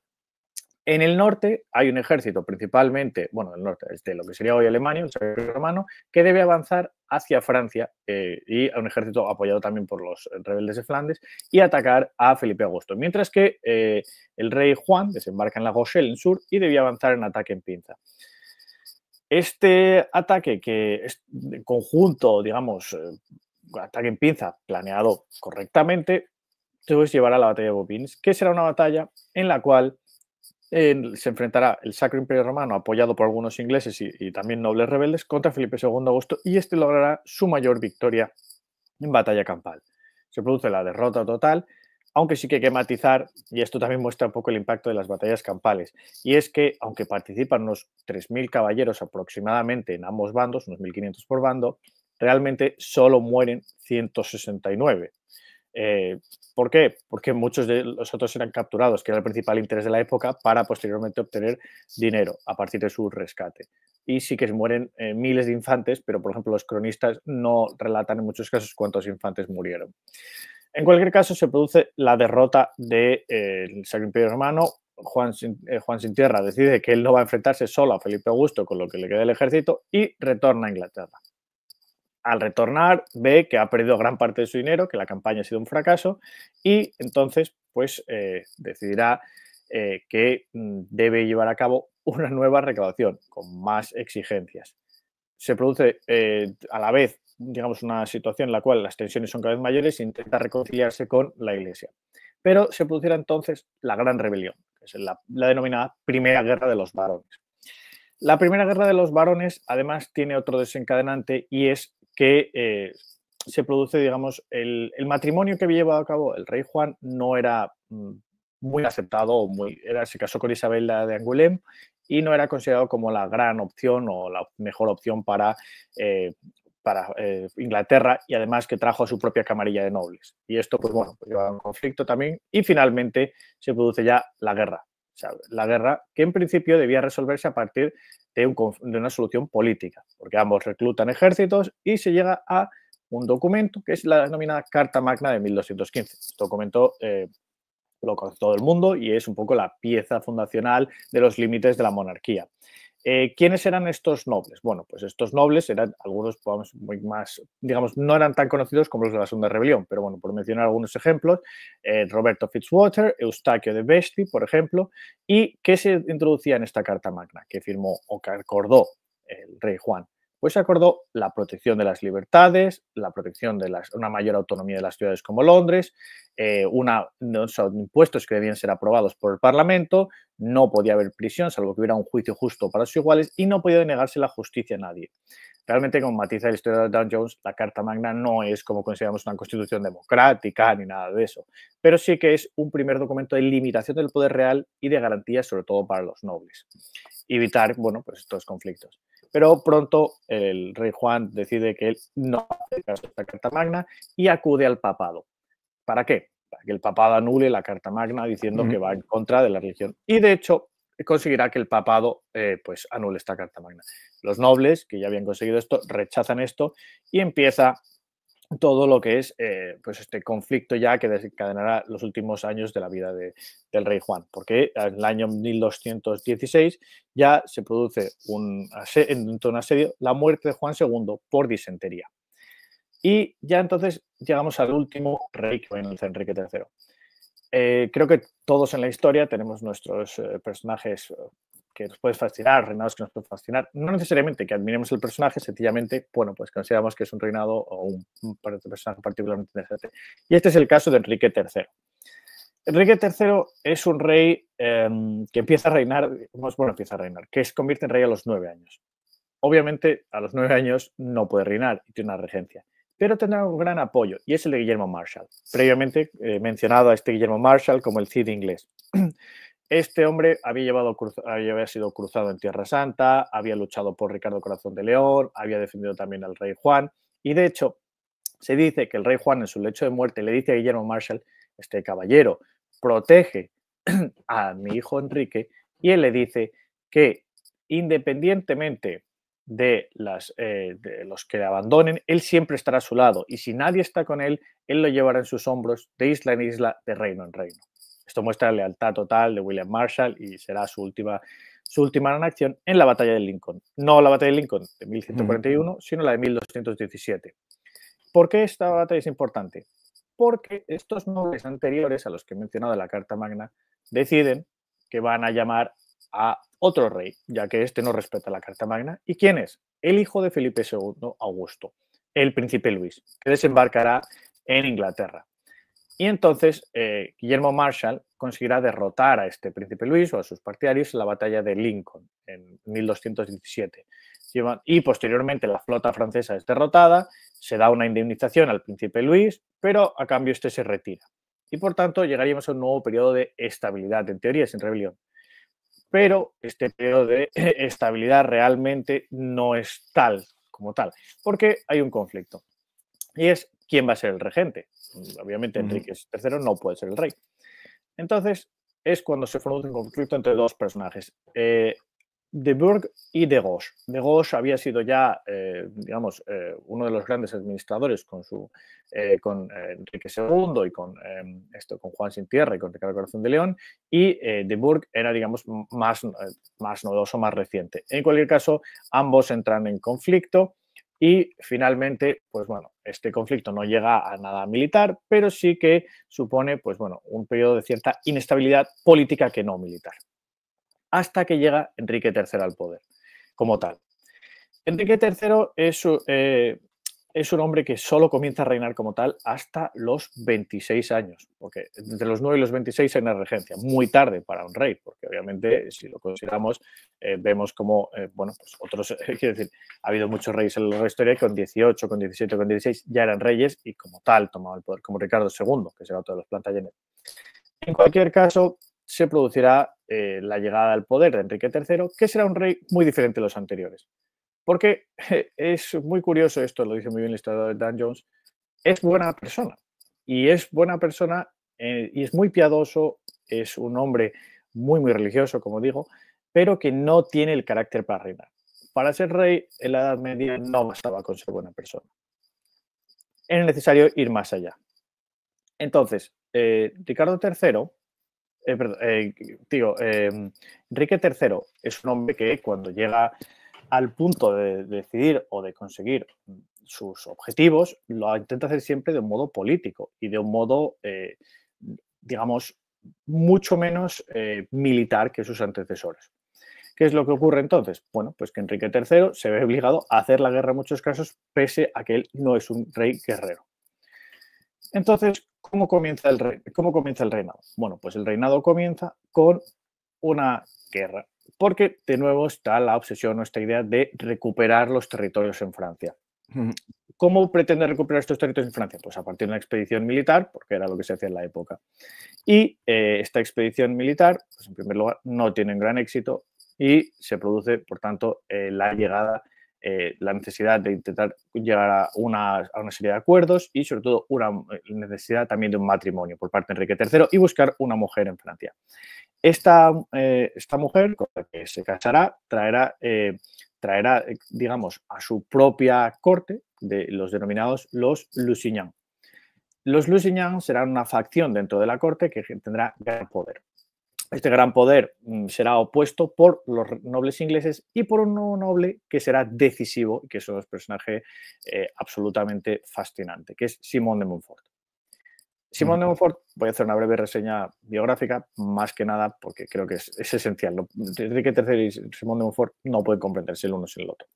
En el norte hay un ejército, principalmente, bueno, el norte, de este, lo que sería hoy Alemania, el ser romano, que debe avanzar hacia Francia eh, y a un ejército apoyado también por los rebeldes de Flandes y atacar a Felipe Augusto. Mientras que eh, el rey Juan desembarca en la Rochelle, en sur, y debía avanzar en ataque en pinza. Este ataque, que es conjunto, digamos, eh, ataque en pinza planeado correctamente, se pues llevará a la batalla de Bobins, que será una batalla en la cual se enfrentará el Sacro Imperio Romano, apoyado por algunos ingleses y, también nobles rebeldes, contra Felipe II Augusto, y este logrará su mayor victoria en batalla campal. Se produce la derrota total, aunque sí que hay que matizar, y esto también muestra un poco el impacto de las batallas campales, y es que aunque participan unos 3.000 caballeros aproximadamente en ambos bandos, unos 1.500 por bando, realmente solo mueren 169. Eh, ¿Por qué? Porque muchos de los otros eran capturados, que era el principal interés de la época, para posteriormente obtener dinero a partir de su rescate. Y sí que mueren eh, miles de infantes, pero por ejemplo los cronistas no relatan en muchos casos cuántos infantes murieron. En cualquier caso, se produce la derrota del de, eh, Sacro Imperio Romano. Juan sin, Juan sin Tierra decide que él no va a enfrentarse solo a Felipe Augusto con lo que le queda del ejército y retorna a Inglaterra al retornar ve que ha perdido gran parte de su dinero, que la campaña ha sido un fracaso y entonces pues eh, decidirá eh, que mm, debe llevar a cabo una nueva recaudación con más exigencias. Se produce eh, a la vez, digamos, una situación en la cual las tensiones son cada vez mayores e intenta reconciliarse con la Iglesia. Pero se producirá entonces la Gran Rebelión, que es la, la denominada Primera Guerra de los Varones. La Primera Guerra de los Varones, además, tiene otro desencadenante y es que eh, se produce, digamos, el, matrimonio que había llevado a cabo el rey Juan no era mm, muy aceptado, muy, era, se casó con Isabel de Angoulême y no era considerado como la gran opción o la mejor opción para, eh, para eh, Inglaterra y además que trajo a su propia camarilla de nobles. Y esto, pues bueno, pues, a un conflicto también y finalmente se produce ya la guerra. la guerra que en principio debía resolverse a partir de, una solución política, porque ambos reclutan ejércitos y se llega a un documento que es la denominada Carta Magna de 1215. Este documento eh, lo conoce todo el mundo y es un poco la pieza fundacional de los límites de la monarquía. Eh, ¿Quiénes eran estos nobles? Bueno, pues estos nobles eran algunos vamos, muy más, digamos, no eran tan conocidos como los de la Segunda Rebelión, pero bueno, por mencionar algunos ejemplos, eh, Roberto Fitzwater, Eustaquio de Besti, por ejemplo, y qué se introducía en esta Carta Magna que firmó o que acordó el rey Juan. Pues se acordó la protección de las libertades, la protección de una mayor autonomía de las ciudades como Londres, eh, impuestos que debían ser aprobados por el Parlamento, no podía haber prisión, salvo que hubiera un juicio justo para sus iguales, y no podía negarse la justicia a nadie. Realmente, como matiza el historiador Dan Jones, la Carta Magna no es como consideramos una constitución democrática ni nada de eso, pero sí que es un primer documento de limitación del poder real y de garantía, sobre todo para los nobles. Evitar, bueno, pues estos conflictos. Pero pronto el rey Juan decide que él no hace caso esta carta magna y acude al papado. ¿Para qué? Para que el papado anule la carta magna diciendo que va en contra de la religión. Y de hecho conseguirá que el papado eh, pues anule esta carta magna. Los nobles, que ya habían conseguido esto, rechazan esto y empieza todo lo que es eh, pues este conflicto ya que desencadenará los últimos años de la vida del rey Juan, porque en el año 1216 ya se produce un, en un asedio la muerte de Juan II por disentería. Y ya entonces llegamos al último rey que fue Enrique III. Eh, creo que todos en la historia tenemos nuestros eh, personajes que nos puede fascinar, reinados que nos pueden fascinar. No necesariamente que admiremos el personaje, sencillamente, bueno, pues consideramos que es un reinado o un, personaje particularmente interesante. Y este es el caso de Enrique III. Enrique III es un rey em, que empieza a reinar, bueno, empieza a reinar, que se convierte en rey a los nueve años. Obviamente, a los nueve años no puede reinar y tiene una regencia, pero tendrá un gran apoyo y es el de Guillermo Marshall, previamente eh, mencionado a este Guillermo Marshall como el Cid inglés. Este hombre había, sido cruzado en Tierra Santa, había luchado por Ricardo Corazón de León, había defendido también al rey Juan y de hecho se dice que el rey Juan en su lecho de muerte le dice a Guillermo Marshall, este caballero, protege a mi hijo Enrique y él le dice que independientemente de, eh, de, los que le abandonen, él siempre estará a su lado y si nadie está con él, él lo llevará en sus hombros de isla en isla, de reino en reino. Esto muestra la lealtad total de William Marshall y será su última, su última gran acción en la batalla de Lincoln. No la batalla de Lincoln de 1141, sino la de 1217. ¿Por qué esta batalla es importante? Porque estos nobles anteriores a los que he mencionado la Carta Magna deciden que van a llamar a otro rey, ya que este no respeta la Carta Magna. ¿Y quién es? El hijo de Felipe II, Augusto, el príncipe Luis, que desembarcará en Inglaterra. Y entonces eh, Guillermo Marshall conseguirá derrotar a este príncipe Luis o a sus partidarios en la batalla de Lincoln en 1217. Y posteriormente la flota francesa es derrotada, se da una indemnización al príncipe Luis, pero a cambio este se retira. Y por tanto llegaríamos a un nuevo periodo de estabilidad, en teoría sin rebelión. Pero este periodo de estabilidad realmente no es tal como tal, porque hay un conflicto. Y es quién va a ser el regente. Obviamente Enrique III no puede ser el rey. Entonces es cuando se produce un conflicto entre dos personajes, eh, de Burg y de Gauche. De Gauche había sido ya, eh, digamos, eh, uno de los grandes administradores con, su, con Enrique II y con, em, esto, con Juan Sin Tierra y con Ricardo Corazón de León, y de Burg era, digamos, más, más novedoso, más reciente. En cualquier caso, ambos entran en conflicto y finalmente, pues bueno, este conflicto no llega a nada militar, pero sí que supone, pues bueno, un periodo de cierta inestabilidad política que no militar, hasta que llega Enrique III al poder como tal. Enrique III es, eh, es un hombre que solo comienza a reinar como tal hasta los 26 años, porque entre los 9 y los 26 hay una regencia, muy tarde para un rey, porque obviamente si lo consideramos, eh, vemos como, eh, bueno, pues otros, eh, quiero decir, ha habido muchos reyes en la historia que con 18, con 17, con 16 ya eran reyes y como tal tomaban el poder, como Ricardo II, que será otro de los Plantagenet. En cualquier caso, se producirá la llegada al poder de Enrique III, que será un rey muy diferente a los anteriores. Porque es muy curioso esto, lo dice muy bien el historiador Dan Jones, es buena persona y es buena persona eh, y es muy piadoso, es un hombre muy, muy religioso, como digo, pero que no tiene el carácter para reinar. Para ser rey en la Edad Media no bastaba con ser buena persona. Era necesario ir más allá. Entonces, eh, Ricardo III, eh, perdón, eh, Enrique III es un hombre que cuando llega al punto de decidir o de conseguir sus objetivos, lo intenta hacer siempre de un modo político y de un modo, eh, digamos, mucho menos eh, militar que sus antecesores. ¿Qué es lo que ocurre entonces? Bueno, pues que Enrique III se ve obligado a hacer la guerra en muchos casos, pese a que él no es un rey guerrero. Entonces, ¿cómo comienza el, cómo comienza el reinado? Bueno, pues el reinado comienza con una guerra porque de nuevo está la obsesión o esta idea de recuperar los territorios en Francia. ¿Cómo pretende recuperar estos territorios en Francia? Pues a partir de una expedición militar, porque era lo que se hacía en la época. Y eh, esta expedición militar, pues en primer lugar, no tiene gran éxito y se produce, por tanto, eh, la llegada, eh, la necesidad de intentar llegar a una, a una, serie de acuerdos y, sobre todo, una necesidad también de un matrimonio por parte de Enrique III y buscar una mujer en Francia. Esta, eh, esta mujer con la que se casará traerá, eh, traerá, eh, digamos, a su propia corte de los denominados los Lusignan. Los Lusignan serán una facción dentro de la corte que tendrá gran poder. Este gran poder mm, será opuesto por los nobles ingleses y por un nuevo noble que será decisivo, que es un personaje absolutamente fascinante, que es Simón de Montfort. Simón mm. de Montfort, voy a hacer una breve reseña biográfica, más que nada porque creo que es, esencial. Enrique III y Simón de Montfort no pueden comprenderse el uno sin el otro.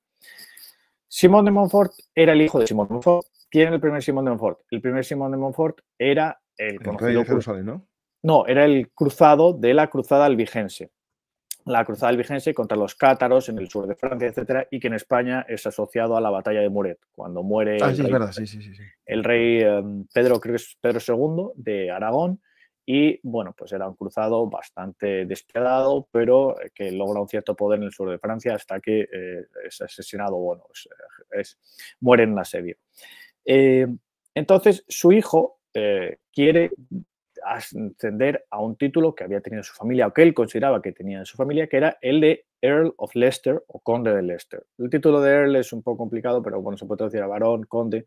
Simón de Montfort era el hijo de Simón de Montfort. ¿Quién era el primer Simón de Montfort? El primer Simón de Montfort era
el, ¿no?
No, era el cruzado de la cruzada albigense la cruzada albigense contra los cátaros en el sur de Francia, etcétera, y que en España es asociado a la batalla de Muret, cuando muere ah, el, rey, em, Pedro, Pedro II de Aragón, y bueno, pues era un cruzado bastante despiadado, pero que logra un cierto poder en el sur de Francia hasta que eh, es asesinado, bueno, es, eh, muere en la asedio. Eh, entonces, su hijo quiere ascender a un título que había tenido su familia o que él consideraba que tenía en su familia, que era el de Earl of Leicester o Conde de Leicester. El título de Earl es un poco complicado, pero bueno, se puede decir a varón, conde.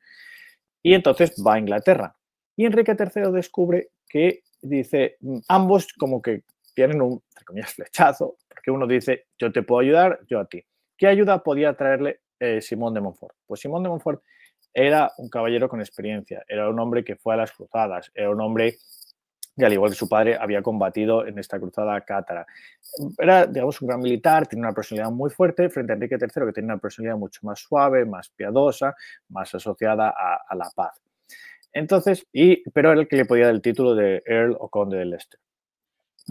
Y entonces va a Inglaterra. Y Enrique III descubre que dice, mm, ambos como que tienen un, comillas, flechazo, porque uno dice, yo te puedo ayudar, yo a ti. ¿Qué ayuda podía traerle eh, Simón de Montfort? Pues Simón de Montfort era un caballero con experiencia, era un hombre que fue a las cruzadas, era un hombre y al igual que su padre había combatido en esta cruzada cátara. Era, digamos, un gran militar, tenía una personalidad muy fuerte frente a Enrique III, que tenía una personalidad mucho más suave, más piadosa, más asociada a, la paz. Entonces, y, pero era el que le podía dar el título de Earl o Conde del Este.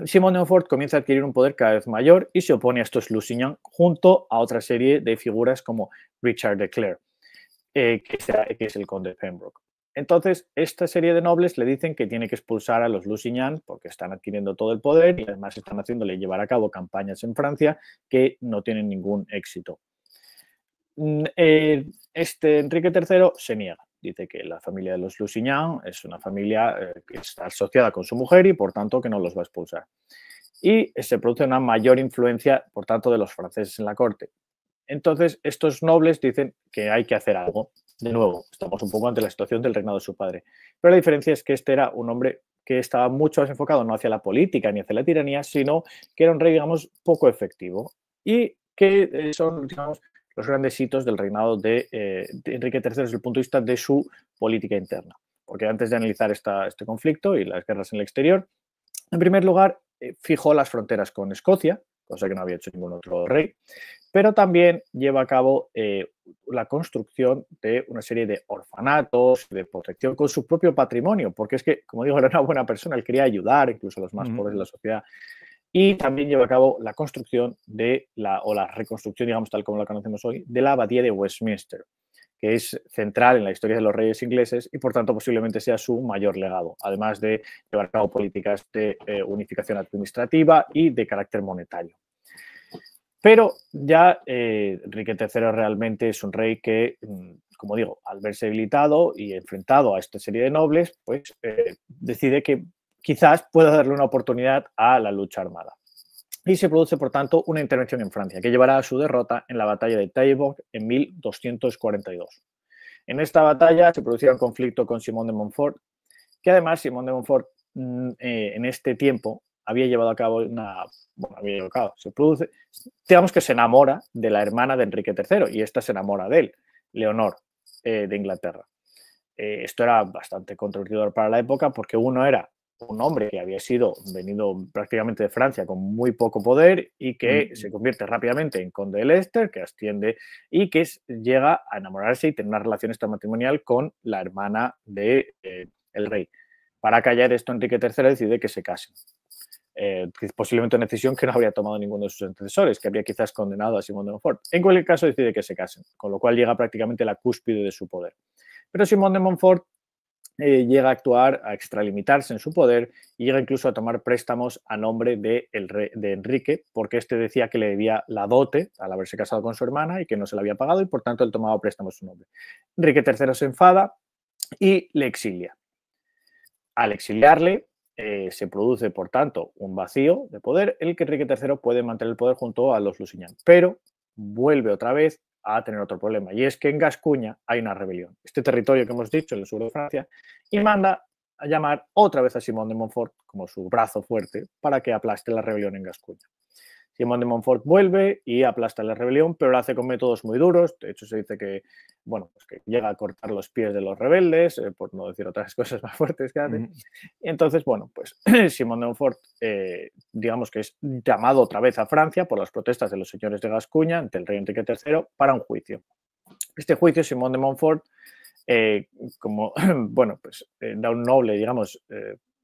Simón de comienza a adquirir un poder cada vez mayor y se opone a estos Lusignan junto a otra serie de figuras como Richard de Clare, eh, que, que es el conde de Pembroke. Entonces, esta serie de nobles le dicen que tiene que expulsar a los Lusignan porque están adquiriendo todo el poder y además están haciéndole llevar a cabo campañas en Francia que no tienen ningún éxito. Mm, eh, este Enrique III se niega. Dice que la familia de los Lusignan es una familia eh, que está asociada con su mujer y por tanto que no los va a expulsar. Y se produce una mayor influencia, por tanto, de los franceses en la corte. Entonces, estos nobles dicen que hay que hacer algo de nuevo, estamos un poco ante la situación del reinado de su padre. Pero la diferencia es que este era un hombre que estaba mucho más enfocado no hacia la política ni hacia la tiranía, sino que era un rey, digamos, poco efectivo. Y que eh, son, digamos, los grandes hitos del reinado de, eh, Enrique III desde el punto de vista de su política interna. Porque antes de analizar este conflicto y las guerras en el exterior, en primer lugar, eh, fijó las fronteras con Escocia, o sea que no había hecho ningún otro rey, pero también lleva a cabo eh, la construcción de una serie de orfanatos, de protección con su propio patrimonio, porque es que, como digo, era una buena persona, él quería ayudar incluso a los más pobres de la sociedad. Y también lleva a cabo la construcción de la, o la reconstrucción, digamos, tal como la conocemos hoy, de la abadía de Westminster que es central en la historia de los reyes ingleses y por tanto posiblemente sea su mayor legado, además de llevar a cabo políticas de eh, unificación administrativa y de carácter monetario. Pero ya eh, Enrique III realmente es un rey que, mm, como digo, al verse habilitado y enfrentado a esta serie de nobles, pues eh, decide que quizás pueda darle una oportunidad a la lucha armada y se produce, por tanto, una intervención en Francia, que llevará a su derrota en la batalla de Taillebourg en 1242. En esta batalla se producirá un conflicto con Simón de Montfort, que además Simón de Montfort mm, eh, en este tiempo había llevado a cabo una... Bueno, había llevado a cabo, se produce... Digamos que se enamora de la hermana de Enrique III y esta se enamora de él, Leonor eh, de Inglaterra. Eh, esto era bastante controvertido para la época porque uno era un hombre que había sido venido prácticamente de Francia con muy poco poder y que mm. se convierte rápidamente en conde de Leicester, que asciende y que llega a enamorarse y tener una relación extramatrimonial con la hermana del de, eh, rey. Para callar esto, Enrique III decide que se casen. Eh, posiblemente una decisión que no habría tomado ninguno de sus antecesores, que habría quizás condenado a Simón de Montfort. En cualquier caso, decide que se casen, con lo cual llega prácticamente la cúspide de su poder. Pero Simón de Montfort eh, llega a actuar, a extralimitarse en su poder y llega incluso a tomar préstamos a nombre de, el de Enrique, porque este decía que le debía la dote al haberse casado con su hermana y que no se la había pagado y por tanto él tomaba préstamos a su nombre. Enrique III se enfada y le exilia. Al exiliarle, eh, se produce, por tanto, un vacío de poder, el que Enrique III puede mantener el poder junto a los Lusignan, pero vuelve otra vez a tener otro problema. Y es que en Gascuña hay una rebelión. Este territorio que hemos dicho, en el sur de Francia, y manda a llamar otra vez a Simón de Montfort como su brazo fuerte para que aplaste la rebelión en Gascuña. Simón de Montfort vuelve y aplasta la rebelión, pero lo hace con métodos muy duros. De hecho, se dice que, bueno, pues llega a cortar los pies de los rebeldes, eh, por no decir otras cosas más fuertes que hace. y entonces, bueno, pues Simón de Montfort, digamos que es llamado otra vez a Francia por las protestas de los señores de Gascuña ante el rey Enrique III para un juicio. Este juicio, Simón de Montfort, eh, como, bueno, pues eh, da un noble, digamos,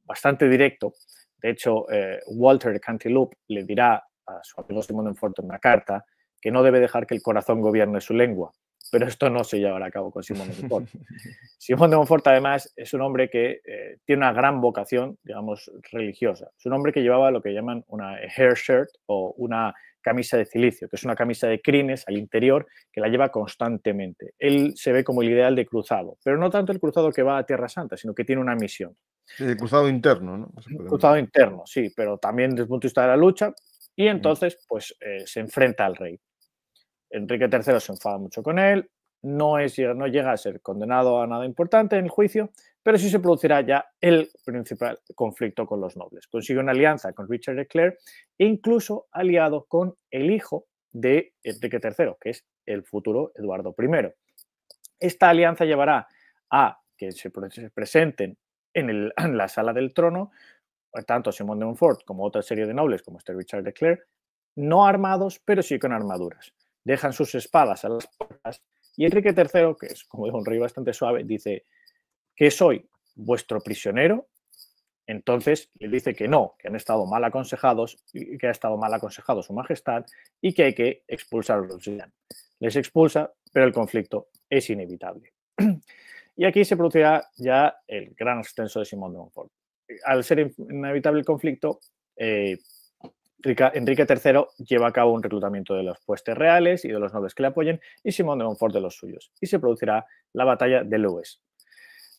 bastante directo. De hecho, Walter Cantilupe le dirá a su amigo Simón de en una carta que no debe dejar que el corazón gobierne su lengua. Pero esto no se llevará a cabo con Simón de Monfort. Simón de Monfort, además, es un hombre que eh, tiene una gran vocación, digamos, religiosa. Es un hombre que llevaba lo que llaman una hair shirt o una camisa de cilicio, que es una camisa de crines al interior que la lleva constantemente. Él se ve como el ideal de cruzado, pero no tanto el cruzado que va a Tierra Santa, sino que tiene una misión. el
cruzado interno, ¿no? Cruzado interno,
sí, pero también desde el punto de vista de la lucha, y entonces, pues eh, se enfrenta al rey. Enrique III se enfada mucho con él, no, es, no llega a ser condenado a nada importante en el juicio, pero sí se producirá ya el principal conflicto con los nobles. Consigue una alianza con Richard de Clare, incluso aliado con el hijo de Enrique III, que es el futuro Eduardo I. Esta alianza llevará a que se presenten en la sala del trono eh, tanto Simón de Montfort como otra serie de nobles, como este Richard de Clare, no armados, pero sí con armaduras. Dejan sus espadas a las puertas y Enrique III, que es, como dijo un rey bastante suave, dice que soy vuestro prisionero. Entonces le dice que no, que han estado mal aconsejados, que ha estado mal aconsejado su majestad y que hay que expulsar a los Les expulsa, pero el conflicto es inevitable. Y aquí se producirá ya el gran ascenso de Simón de Montfort al ser inevitable el conflicto, eh, Enrique III lleva a cabo un reclutamiento de los puestos reales y de los nobles que le apoyen y Simón de Montfort de los suyos, y se producirá la batalla de Lewes.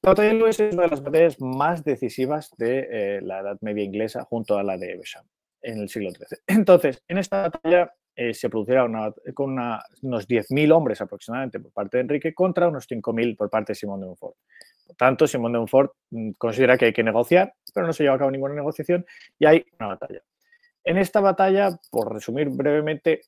La batalla de Lewes es una de las batallas más decisivas de eh, la Edad Media inglesa junto a la de Evesham en el siglo XIII. Entonces, en esta batalla eh, se producirá con unos 10.000 hombres aproximadamente por parte de Enrique contra unos 5.000 por parte de Simón de Montfort tanto, Simón de Montfort mm, considera que hay que negociar, pero no se lleva a cabo ninguna negociación y hay una batalla. En esta batalla, por resumir brevemente,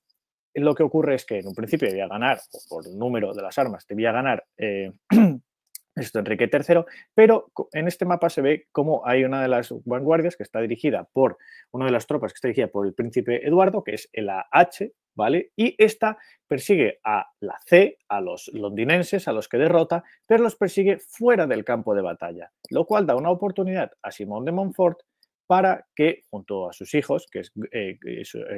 lo que ocurre es que en un principio debía ganar, por el número de las armas, debía ganar eh, esto Enrique III, pero en este mapa se ve cómo hay una de las vanguardias que está dirigida por una de las tropas que está dirigida por el príncipe Eduardo, que es el AH, y esta persigue a la C, a los londinenses, a los que derrota, pero los persigue fuera del campo de batalla, lo cual da una oportunidad a Simón de Montfort para que, junto a sus hijos, eh, eh,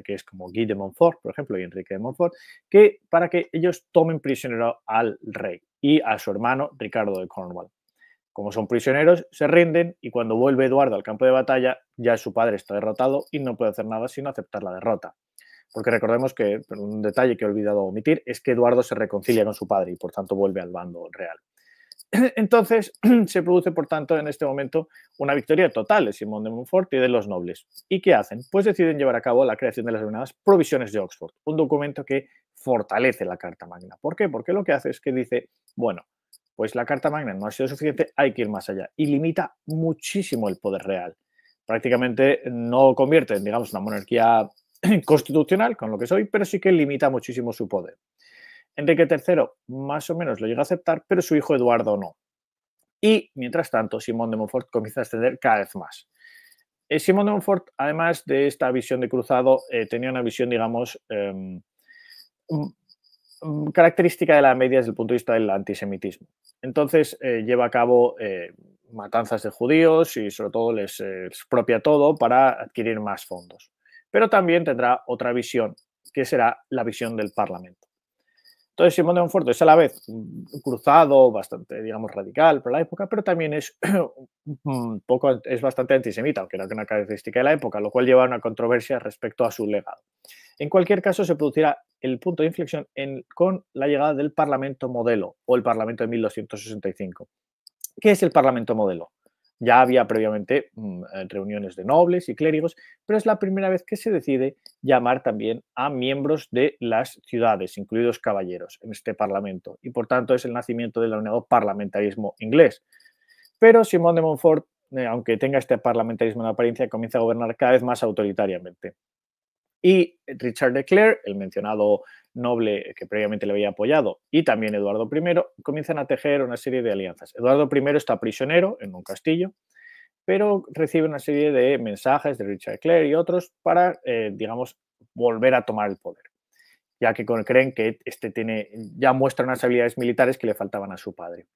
que es, como Guy de Montfort, por ejemplo, y Enrique de Montfort, que, para que ellos tomen prisionero al rey y a su hermano Ricardo de Cornwall. Como son prisioneros, se rinden y cuando vuelve Eduardo al campo de batalla, ya su padre está derrotado y no puede hacer nada sino aceptar la derrota porque recordemos que, un detalle que he olvidado omitir, es que Eduardo se reconcilia con su padre y por tanto vuelve al bando real. Entonces se produce, por tanto, en este momento una victoria total de Simón de Montfort y de los nobles. ¿Y qué hacen? Pues deciden llevar a cabo la creación de las denominadas Provisiones de Oxford, un documento que fortalece la Carta Magna. ¿Por qué? Porque lo que hace es que dice, bueno, pues la Carta Magna no ha sido suficiente, hay que ir más allá y limita muchísimo el poder real. Prácticamente no convierte, en, digamos, una monarquía constitucional con lo que soy, pero sí que limita muchísimo su poder. Enrique III más o menos lo llega a aceptar, pero su hijo Eduardo no. Y mientras tanto, Simón de Montfort comienza a extender cada vez más. Eh, Simón de Montfort, además de esta visión de cruzado, eh, tenía una visión, digamos, em, mm, mm, característica de la media desde el punto de vista del antisemitismo. Entonces eh, lleva a cabo matanzas de judíos y sobre todo les expropia todo para adquirir más fondos pero también tendrá otra visión, que será la visión del Parlamento. Entonces, Simón de Monfuerto es a la vez cruzado, bastante, digamos, radical por la época, pero también es poco, es bastante antisemita, aunque era una característica de la época, lo cual lleva a una controversia respecto a su legado. En cualquier caso, se producirá el punto de inflexión con la llegada del Parlamento Modelo o el Parlamento de 1265. ¿Qué es el Parlamento Modelo? Ya había previamente mm, eh, reuniones de nobles y clérigos, pero es la primera vez que se decide llamar también a miembros de las ciudades, incluidos caballeros, en este Parlamento. Y por tanto es el nacimiento del nuevo parlamentarismo inglés. Pero Simón de Montfort, eh, aunque tenga este parlamentarismo en apariencia, comienza a gobernar cada vez más autoritariamente. Y Richard de Clare, el mencionado noble que previamente le había apoyado, y también Eduardo I, comienzan a tejer una serie de alianzas. Eduardo I está prisionero en un castillo, pero recibe una serie de mensajes de Richard Clare y otros para, eh, digamos, volver a tomar el poder, ya que creen que este tiene, ya muestra unas habilidades militares que le faltaban a su padre.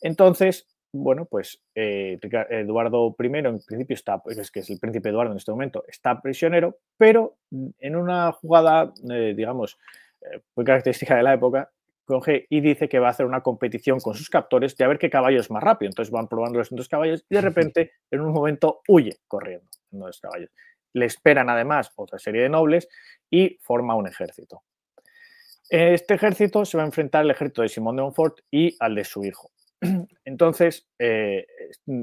Entonces, bueno, pues eh, Eduardo I, en principio está, pues, es que es el príncipe Eduardo en este momento, está prisionero, pero en una jugada, eh, digamos, eh, muy característica de la época, coge y dice que va a hacer una competición con sus captores de a ver qué caballo es más rápido. Entonces van probando los dos caballos y de repente, en un momento, huye corriendo en los caballos. Le esperan además otra serie de nobles y forma un ejército. Este ejército se va a enfrentar al ejército de Simón de Montfort y al de su hijo. Entonces, eh,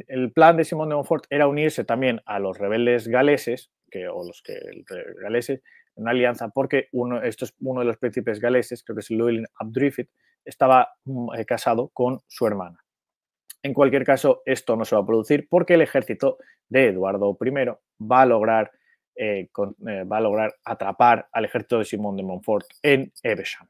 el plan de Simón de Montfort era unirse también a los rebeldes galeses, que, o los que galeses, en una alianza, porque uno, esto es uno de los príncipes galeses, creo que es Llewellyn Abdrifit, estaba mm, eh, casado con su hermana. En cualquier caso, esto no se va a producir porque el ejército de Eduardo I va a lograr, eh, va a lograr atrapar al ejército de Simón de Montfort en Evesham.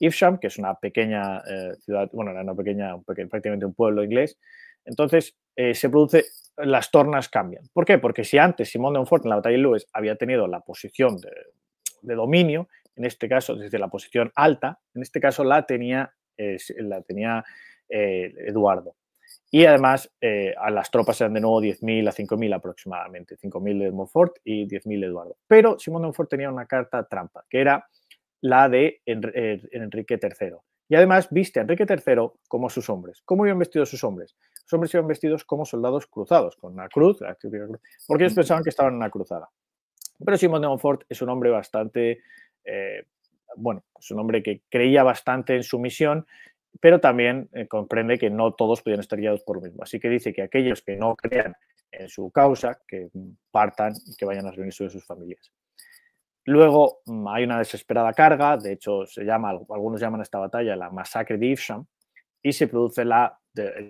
Evesham, que es una pequeña eh, ciudad, bueno, era una pequeña, prácticamente un pueblo inglés. Entonces, eh, se produce, las tornas cambian. ¿Por qué? Porque si antes Simón de Montfort en la batalla de Lewes había tenido la posición de, dominio, en este caso, desde la posición alta, en este caso la tenía, eh, la tenía Eduardo. Y además, a las tropas eran de nuevo 10.000 a 5.000 aproximadamente, 5.000 de Montfort y 10.000 de Eduardo. Pero Simón de Montfort tenía una carta trampa, que era la de eh, Enrique III. Y además viste a Enrique III como sus hombres. ¿Cómo iban vestidos sus hombres? Sus hombres iban vestidos como soldados cruzados, con una cruz, porque ellos pensaban que estaban en una cruzada. Pero Simón de Montfort es un hombre bastante, eh, bueno, es un hombre que creía bastante en su misión, pero también eh, comprende que no todos podían estar guiados por lo mismo. Así que dice que aquellos que no crean en su causa, que partan y que vayan a reunirse con sus familias. Luego mm, hay una desesperada carga, de hecho se llama, algunos llaman esta batalla la masacre de Ipsham y se produce la,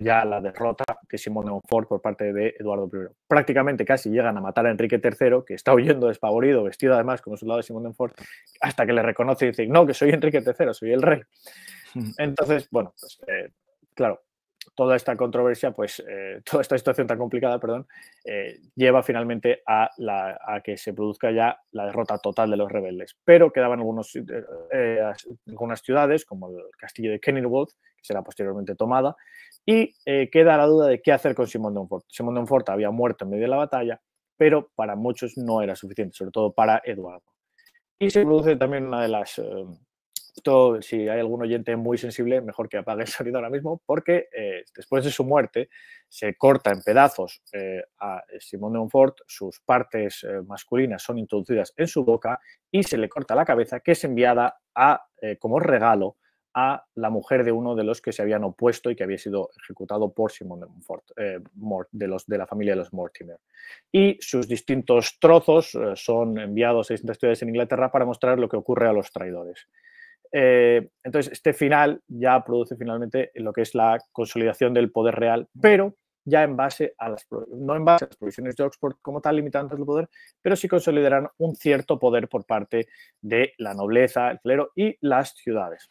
ya la derrota de Simón de Montfort por parte de Eduardo I. Prácticamente casi llegan a matar a Enrique III, que está huyendo despavorido, vestido además como soldado de Simón de Montfort, hasta que le reconoce y dice, no, que soy Enrique III, soy el rey. Entonces, bueno, pues, eh, claro, toda esta controversia, pues eh, toda esta situación tan complicada, perdón, eh, lleva finalmente a, la, que se produzca ya la derrota total de los rebeldes. Pero quedaban algunos, eh, algunas ciudades, como el castillo de Kenilworth, que será posteriormente tomada, y queda la duda de qué hacer con Simón de Montfort. Simón de Montfort había muerto en medio de la batalla, pero para muchos no era suficiente, sobre todo para Eduardo. Y se produce también una de las esto, si hay algún oyente muy sensible, mejor que apague el sonido ahora mismo, porque eh, después de su muerte se corta en pedazos eh, a Simón de Montfort, sus partes eh, masculinas son introducidas en su boca y se le corta la cabeza, que es enviada como regalo a la mujer de uno de los que se habían opuesto y que había sido ejecutado por Simón de Montfort, de la familia de los Mortimer. Y sus distintos trozos son enviados a distintas ciudades en Inglaterra para mostrar lo que ocurre a los traidores. Eh, entonces, este final ya produce finalmente lo que es la consolidación del poder real, pero ya en base a las, no en base a las provisiones de Oxford como tal limitantes del poder, pero sí consolidarán un cierto poder por parte de la nobleza, el clero y las ciudades.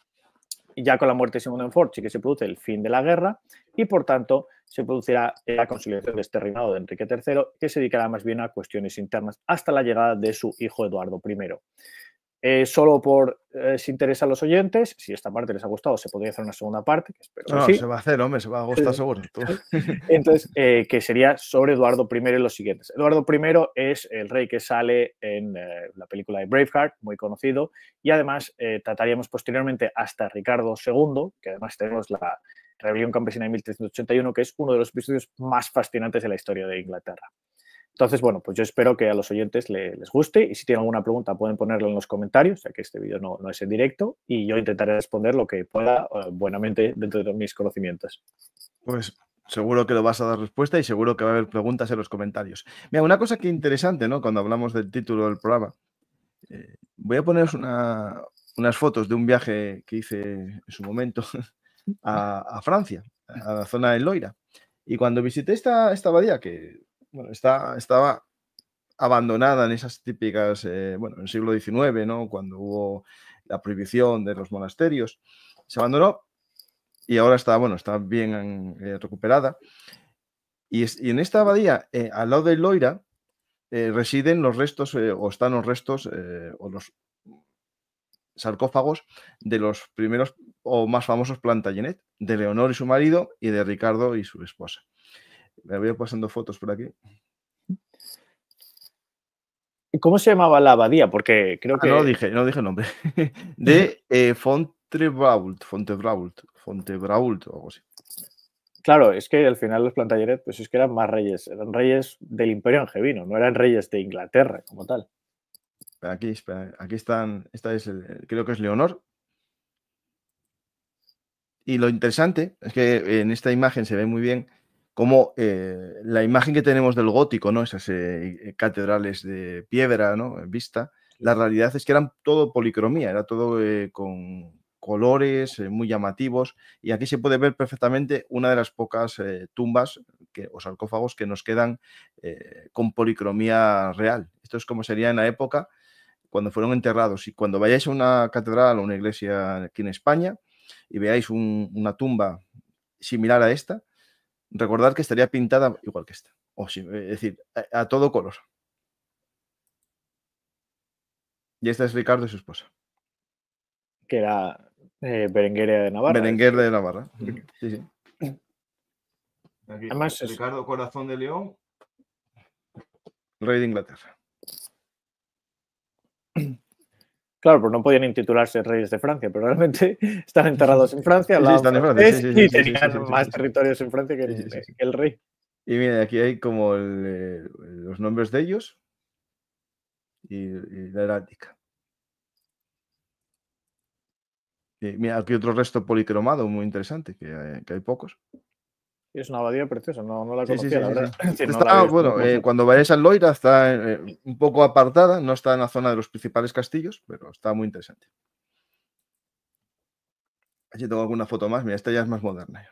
ya con la muerte de Simón de sí que se produce el fin de la guerra y por tanto se producirá la consolidación de este reinado de Enrique III, que se dedicará más bien a cuestiones internas hasta la llegada de su hijo Eduardo I. Eh, solo por eh, si si interesan los oyentes. Si esta parte les ha gustado, se podría hacer una segunda parte,
que espero no, que se va a hacer, hombre, se va a gustar seguro.
Entonces, eh, que sería sobre Eduardo I y los siguientes. Eduardo I es el rey que sale en la película de Braveheart, muy conocido, y además trataríamos posteriormente hasta Ricardo II, que además tenemos la Rebelión Campesina de 1381, que es uno de los episodios más fascinantes de la historia de Inglaterra. Entonces, bueno, pues yo espero que a los oyentes les guste y si tienen alguna pregunta pueden ponerla en los comentarios, ya que este vídeo no, es en directo y yo intentaré responder lo que pueda eh, buenamente dentro de mis conocimientos.
Pues seguro que lo vas a dar respuesta y seguro que va a haber preguntas en los comentarios. Mira, una cosa que interesante, ¿no? Cuando hablamos del título del programa, eh, voy a poneros unas fotos de un viaje que hice en su momento a, Francia, a la zona de Loira. Y cuando visité esta, esta abadía, que bueno, está, estaba abandonada en esas típicas, eh, bueno, en el siglo XIX, ¿no? Cuando hubo la prohibición de los monasterios, se abandonó y ahora está, bueno, está bien eh, recuperada. Y, en esta abadía, eh, al lado de Loira, residen los restos, o están los restos, o los sarcófagos de los primeros o más famosos Plantagenet, de Leonor y su marido y de Ricardo y su esposa. Me voy pasando fotos por aquí. ¿Cómo se llamaba la abadía? Porque creo ah, que. no dije, no dije el nombre. De eh, Fontebrault, Fontebrault o algo así. Claro, es que al final los plantalleres, pues es que eran más reyes, eran reyes del Imperio Angevino, no eran reyes de Inglaterra como tal. Aquí, aquí están, esta es, creo que es Leonor. Y lo interesante es que en esta imagen se ve muy bien como eh, la imagen que tenemos del gótico, ¿no? Esas eh, eh, catedrales de piedra, ¿no? Vista. La realidad es que eran todo policromía, era todo con colores muy llamativos y aquí se puede ver perfectamente una de las pocas tumbas que, o sarcófagos que nos quedan con policromía real. Esto es como sería en la época cuando fueron enterrados. Y cuando vayáis a una catedral o una iglesia aquí en España y veáis una tumba similar a esta, Recordad que estaría pintada igual que esta. O sí, es eh, decir, eh, a, todo color. Y esta es Ricardo y su esposa. Que era eh, Berenguer de Navarra. Berenguer de Navarra. Además, Ricardo Corazón de León. Rey de Inglaterra.
Claro, pues no podían intitularse reyes de Francia, pero realmente están enterrados en Francia, y tenían más territorios en Francia que, el rey.
Y mira, aquí hay como eh, los nombres de ellos y, la heráldica. mira, aquí otro resto policromado muy interesante, que hay pocos
es una abadía preciosa, no, no la conocía, bueno, eh,
cuando vayáis a Loira está eh, un poco apartada, no está en la zona de los principales castillos, pero está muy interesante. aquí tengo alguna foto más, mira, esta ya es más moderna.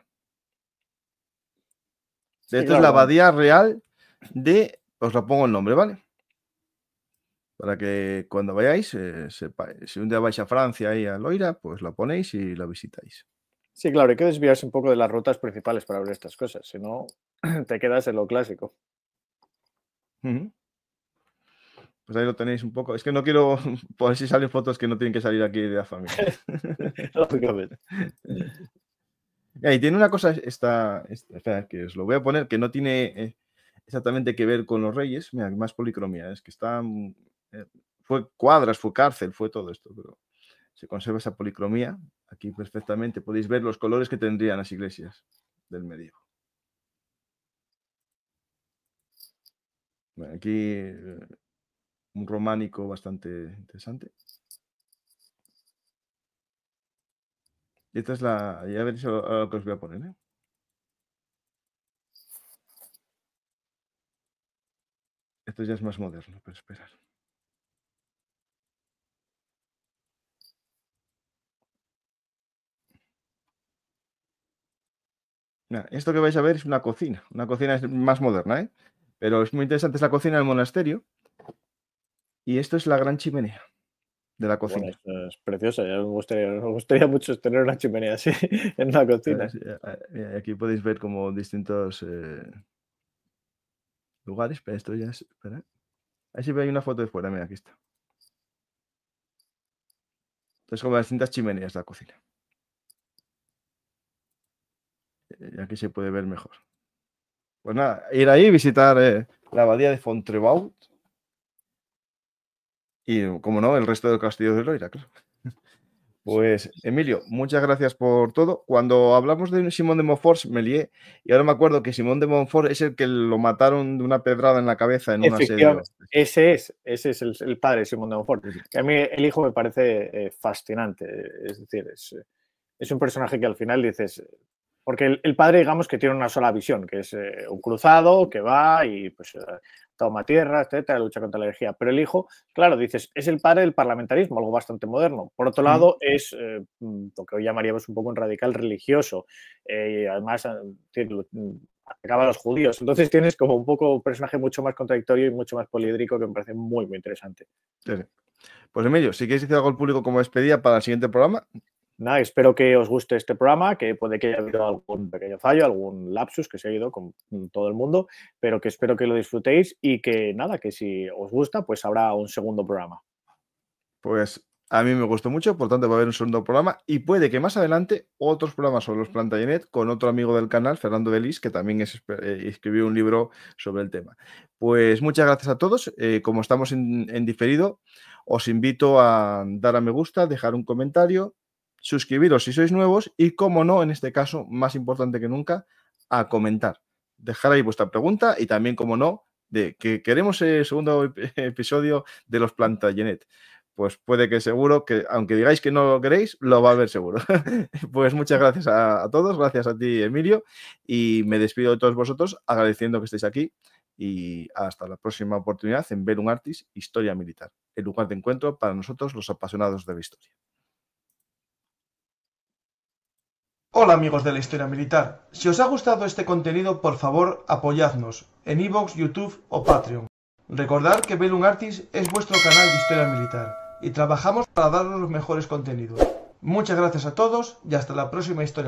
Esta es la abadía real de, os la pongo el nombre, ¿vale? Para que cuando vayáis, eh, si un día vais a Francia y a Loira, pues la ponéis y la visitáis. Sí, claro, hay que desviarse
un poco de las rutas principales para ver estas cosas, si no te quedas en lo clásico.
Pues ahí lo tenéis un poco. Es que no quiero, por si salen fotos que no tienen que salir aquí de la familia. Lógicamente. Y tiene una cosa, esta, que os lo voy a poner, que no tiene eh, exactamente que ver con los reyes. Mira, más policromía, es que está. Mm, eh, fue cuadras, fue cárcel, fue todo esto, pero se conserva esa policromía Aquí perfectamente podéis ver los colores que tendrían las iglesias del medievo. aquí eh, un románico bastante interesante. Y esta es la. Ya veréis lo que os voy a poner. ¿eh? Esto ya es más moderno, pero esperar. Esto que vais a ver es una cocina, una cocina más moderna, ¿eh? pero es muy interesante, es la cocina del monasterio. Y esto es la gran chimenea
de la cocina. es preciosa, me gustaría, mucho tener una chimenea así en la cocina. Eh,
eh, aquí podéis ver como distintos lugares, pero esto ya es... Espera. Ahí sí hay una foto de fuera, mira, aquí está. Entonces, como las distintas chimeneas de la cocina. Y eh, aquí se puede ver mejor. Pues nada, ir ahí, visitar eh, la abadía de Fontrebaud. Y como no, el resto de castillo de Loira, claro. Pues Emilio, muchas gracias por todo. Cuando hablamos de Simón de Montfort me lié y ahora me acuerdo que Simón de Montfort es el que lo mataron de una pedrada en la cabeza en una serie.
Ese es, ese es el, padre Simón de Montfort. Que a mí el hijo me parece eh, fascinante. Es decir, es, es, un personaje que al final dices, porque el, padre, digamos, que tiene una sola visión, que es eh, un cruzado que va y pues, eh, toma tierra, etcétera, lucha contra la energía. Pero el hijo, claro, dices, es el padre del parlamentarismo, algo bastante moderno. Por otro lado, es eh, mm, lo que hoy llamaríamos un poco un radical religioso. y además, mm, acaba a los judíos. Entonces tienes como un poco un personaje mucho más contradictorio y mucho más poliédrico que me parece muy, muy interesante.
Pues Emilio, si quieres decir algo al público como despedida para el siguiente programa, nada, espero que os guste este programa, que puede que haya
habido algún pequeño fallo, algún lapsus que se ha ido con todo el mundo, pero que espero que lo
disfrutéis y que nada, que si os gusta, pues habrá un segundo programa. Pues a mí me gustó mucho, por tanto va a haber un segundo programa y puede que más adelante otros programas sobre los net con otro amigo del canal, Fernando Belis, que también eh, escribió un libro sobre el tema. Pues muchas gracias a todos. Eh, como estamos en diferido, os invito a dar a me gusta, dejar un comentario, suscribiros si sois nuevos y, como no, en este caso, más importante que nunca, a comentar. Dejar ahí vuestra pregunta y también, como no, de que queremos el segundo episodio de los Plantagenet. Pues puede que seguro que, aunque digáis que no lo queréis, lo va a haber seguro. pues muchas gracias a, todos, gracias a ti, Emilio, y me despido de todos vosotros agradeciendo que estéis aquí y hasta la próxima oportunidad en Ver un Artis, Historia Militar, el lugar de encuentro para nosotros los apasionados de la historia. Hola amigos de la historia militar, si os ha gustado este contenido por favor apoyadnos en iVoox, YouTube o Patreon. Recordad que Bellum Artis es vuestro canal de historia militar y trabajamos para daros los mejores contenidos. Muchas gracias a todos y hasta la próxima historia.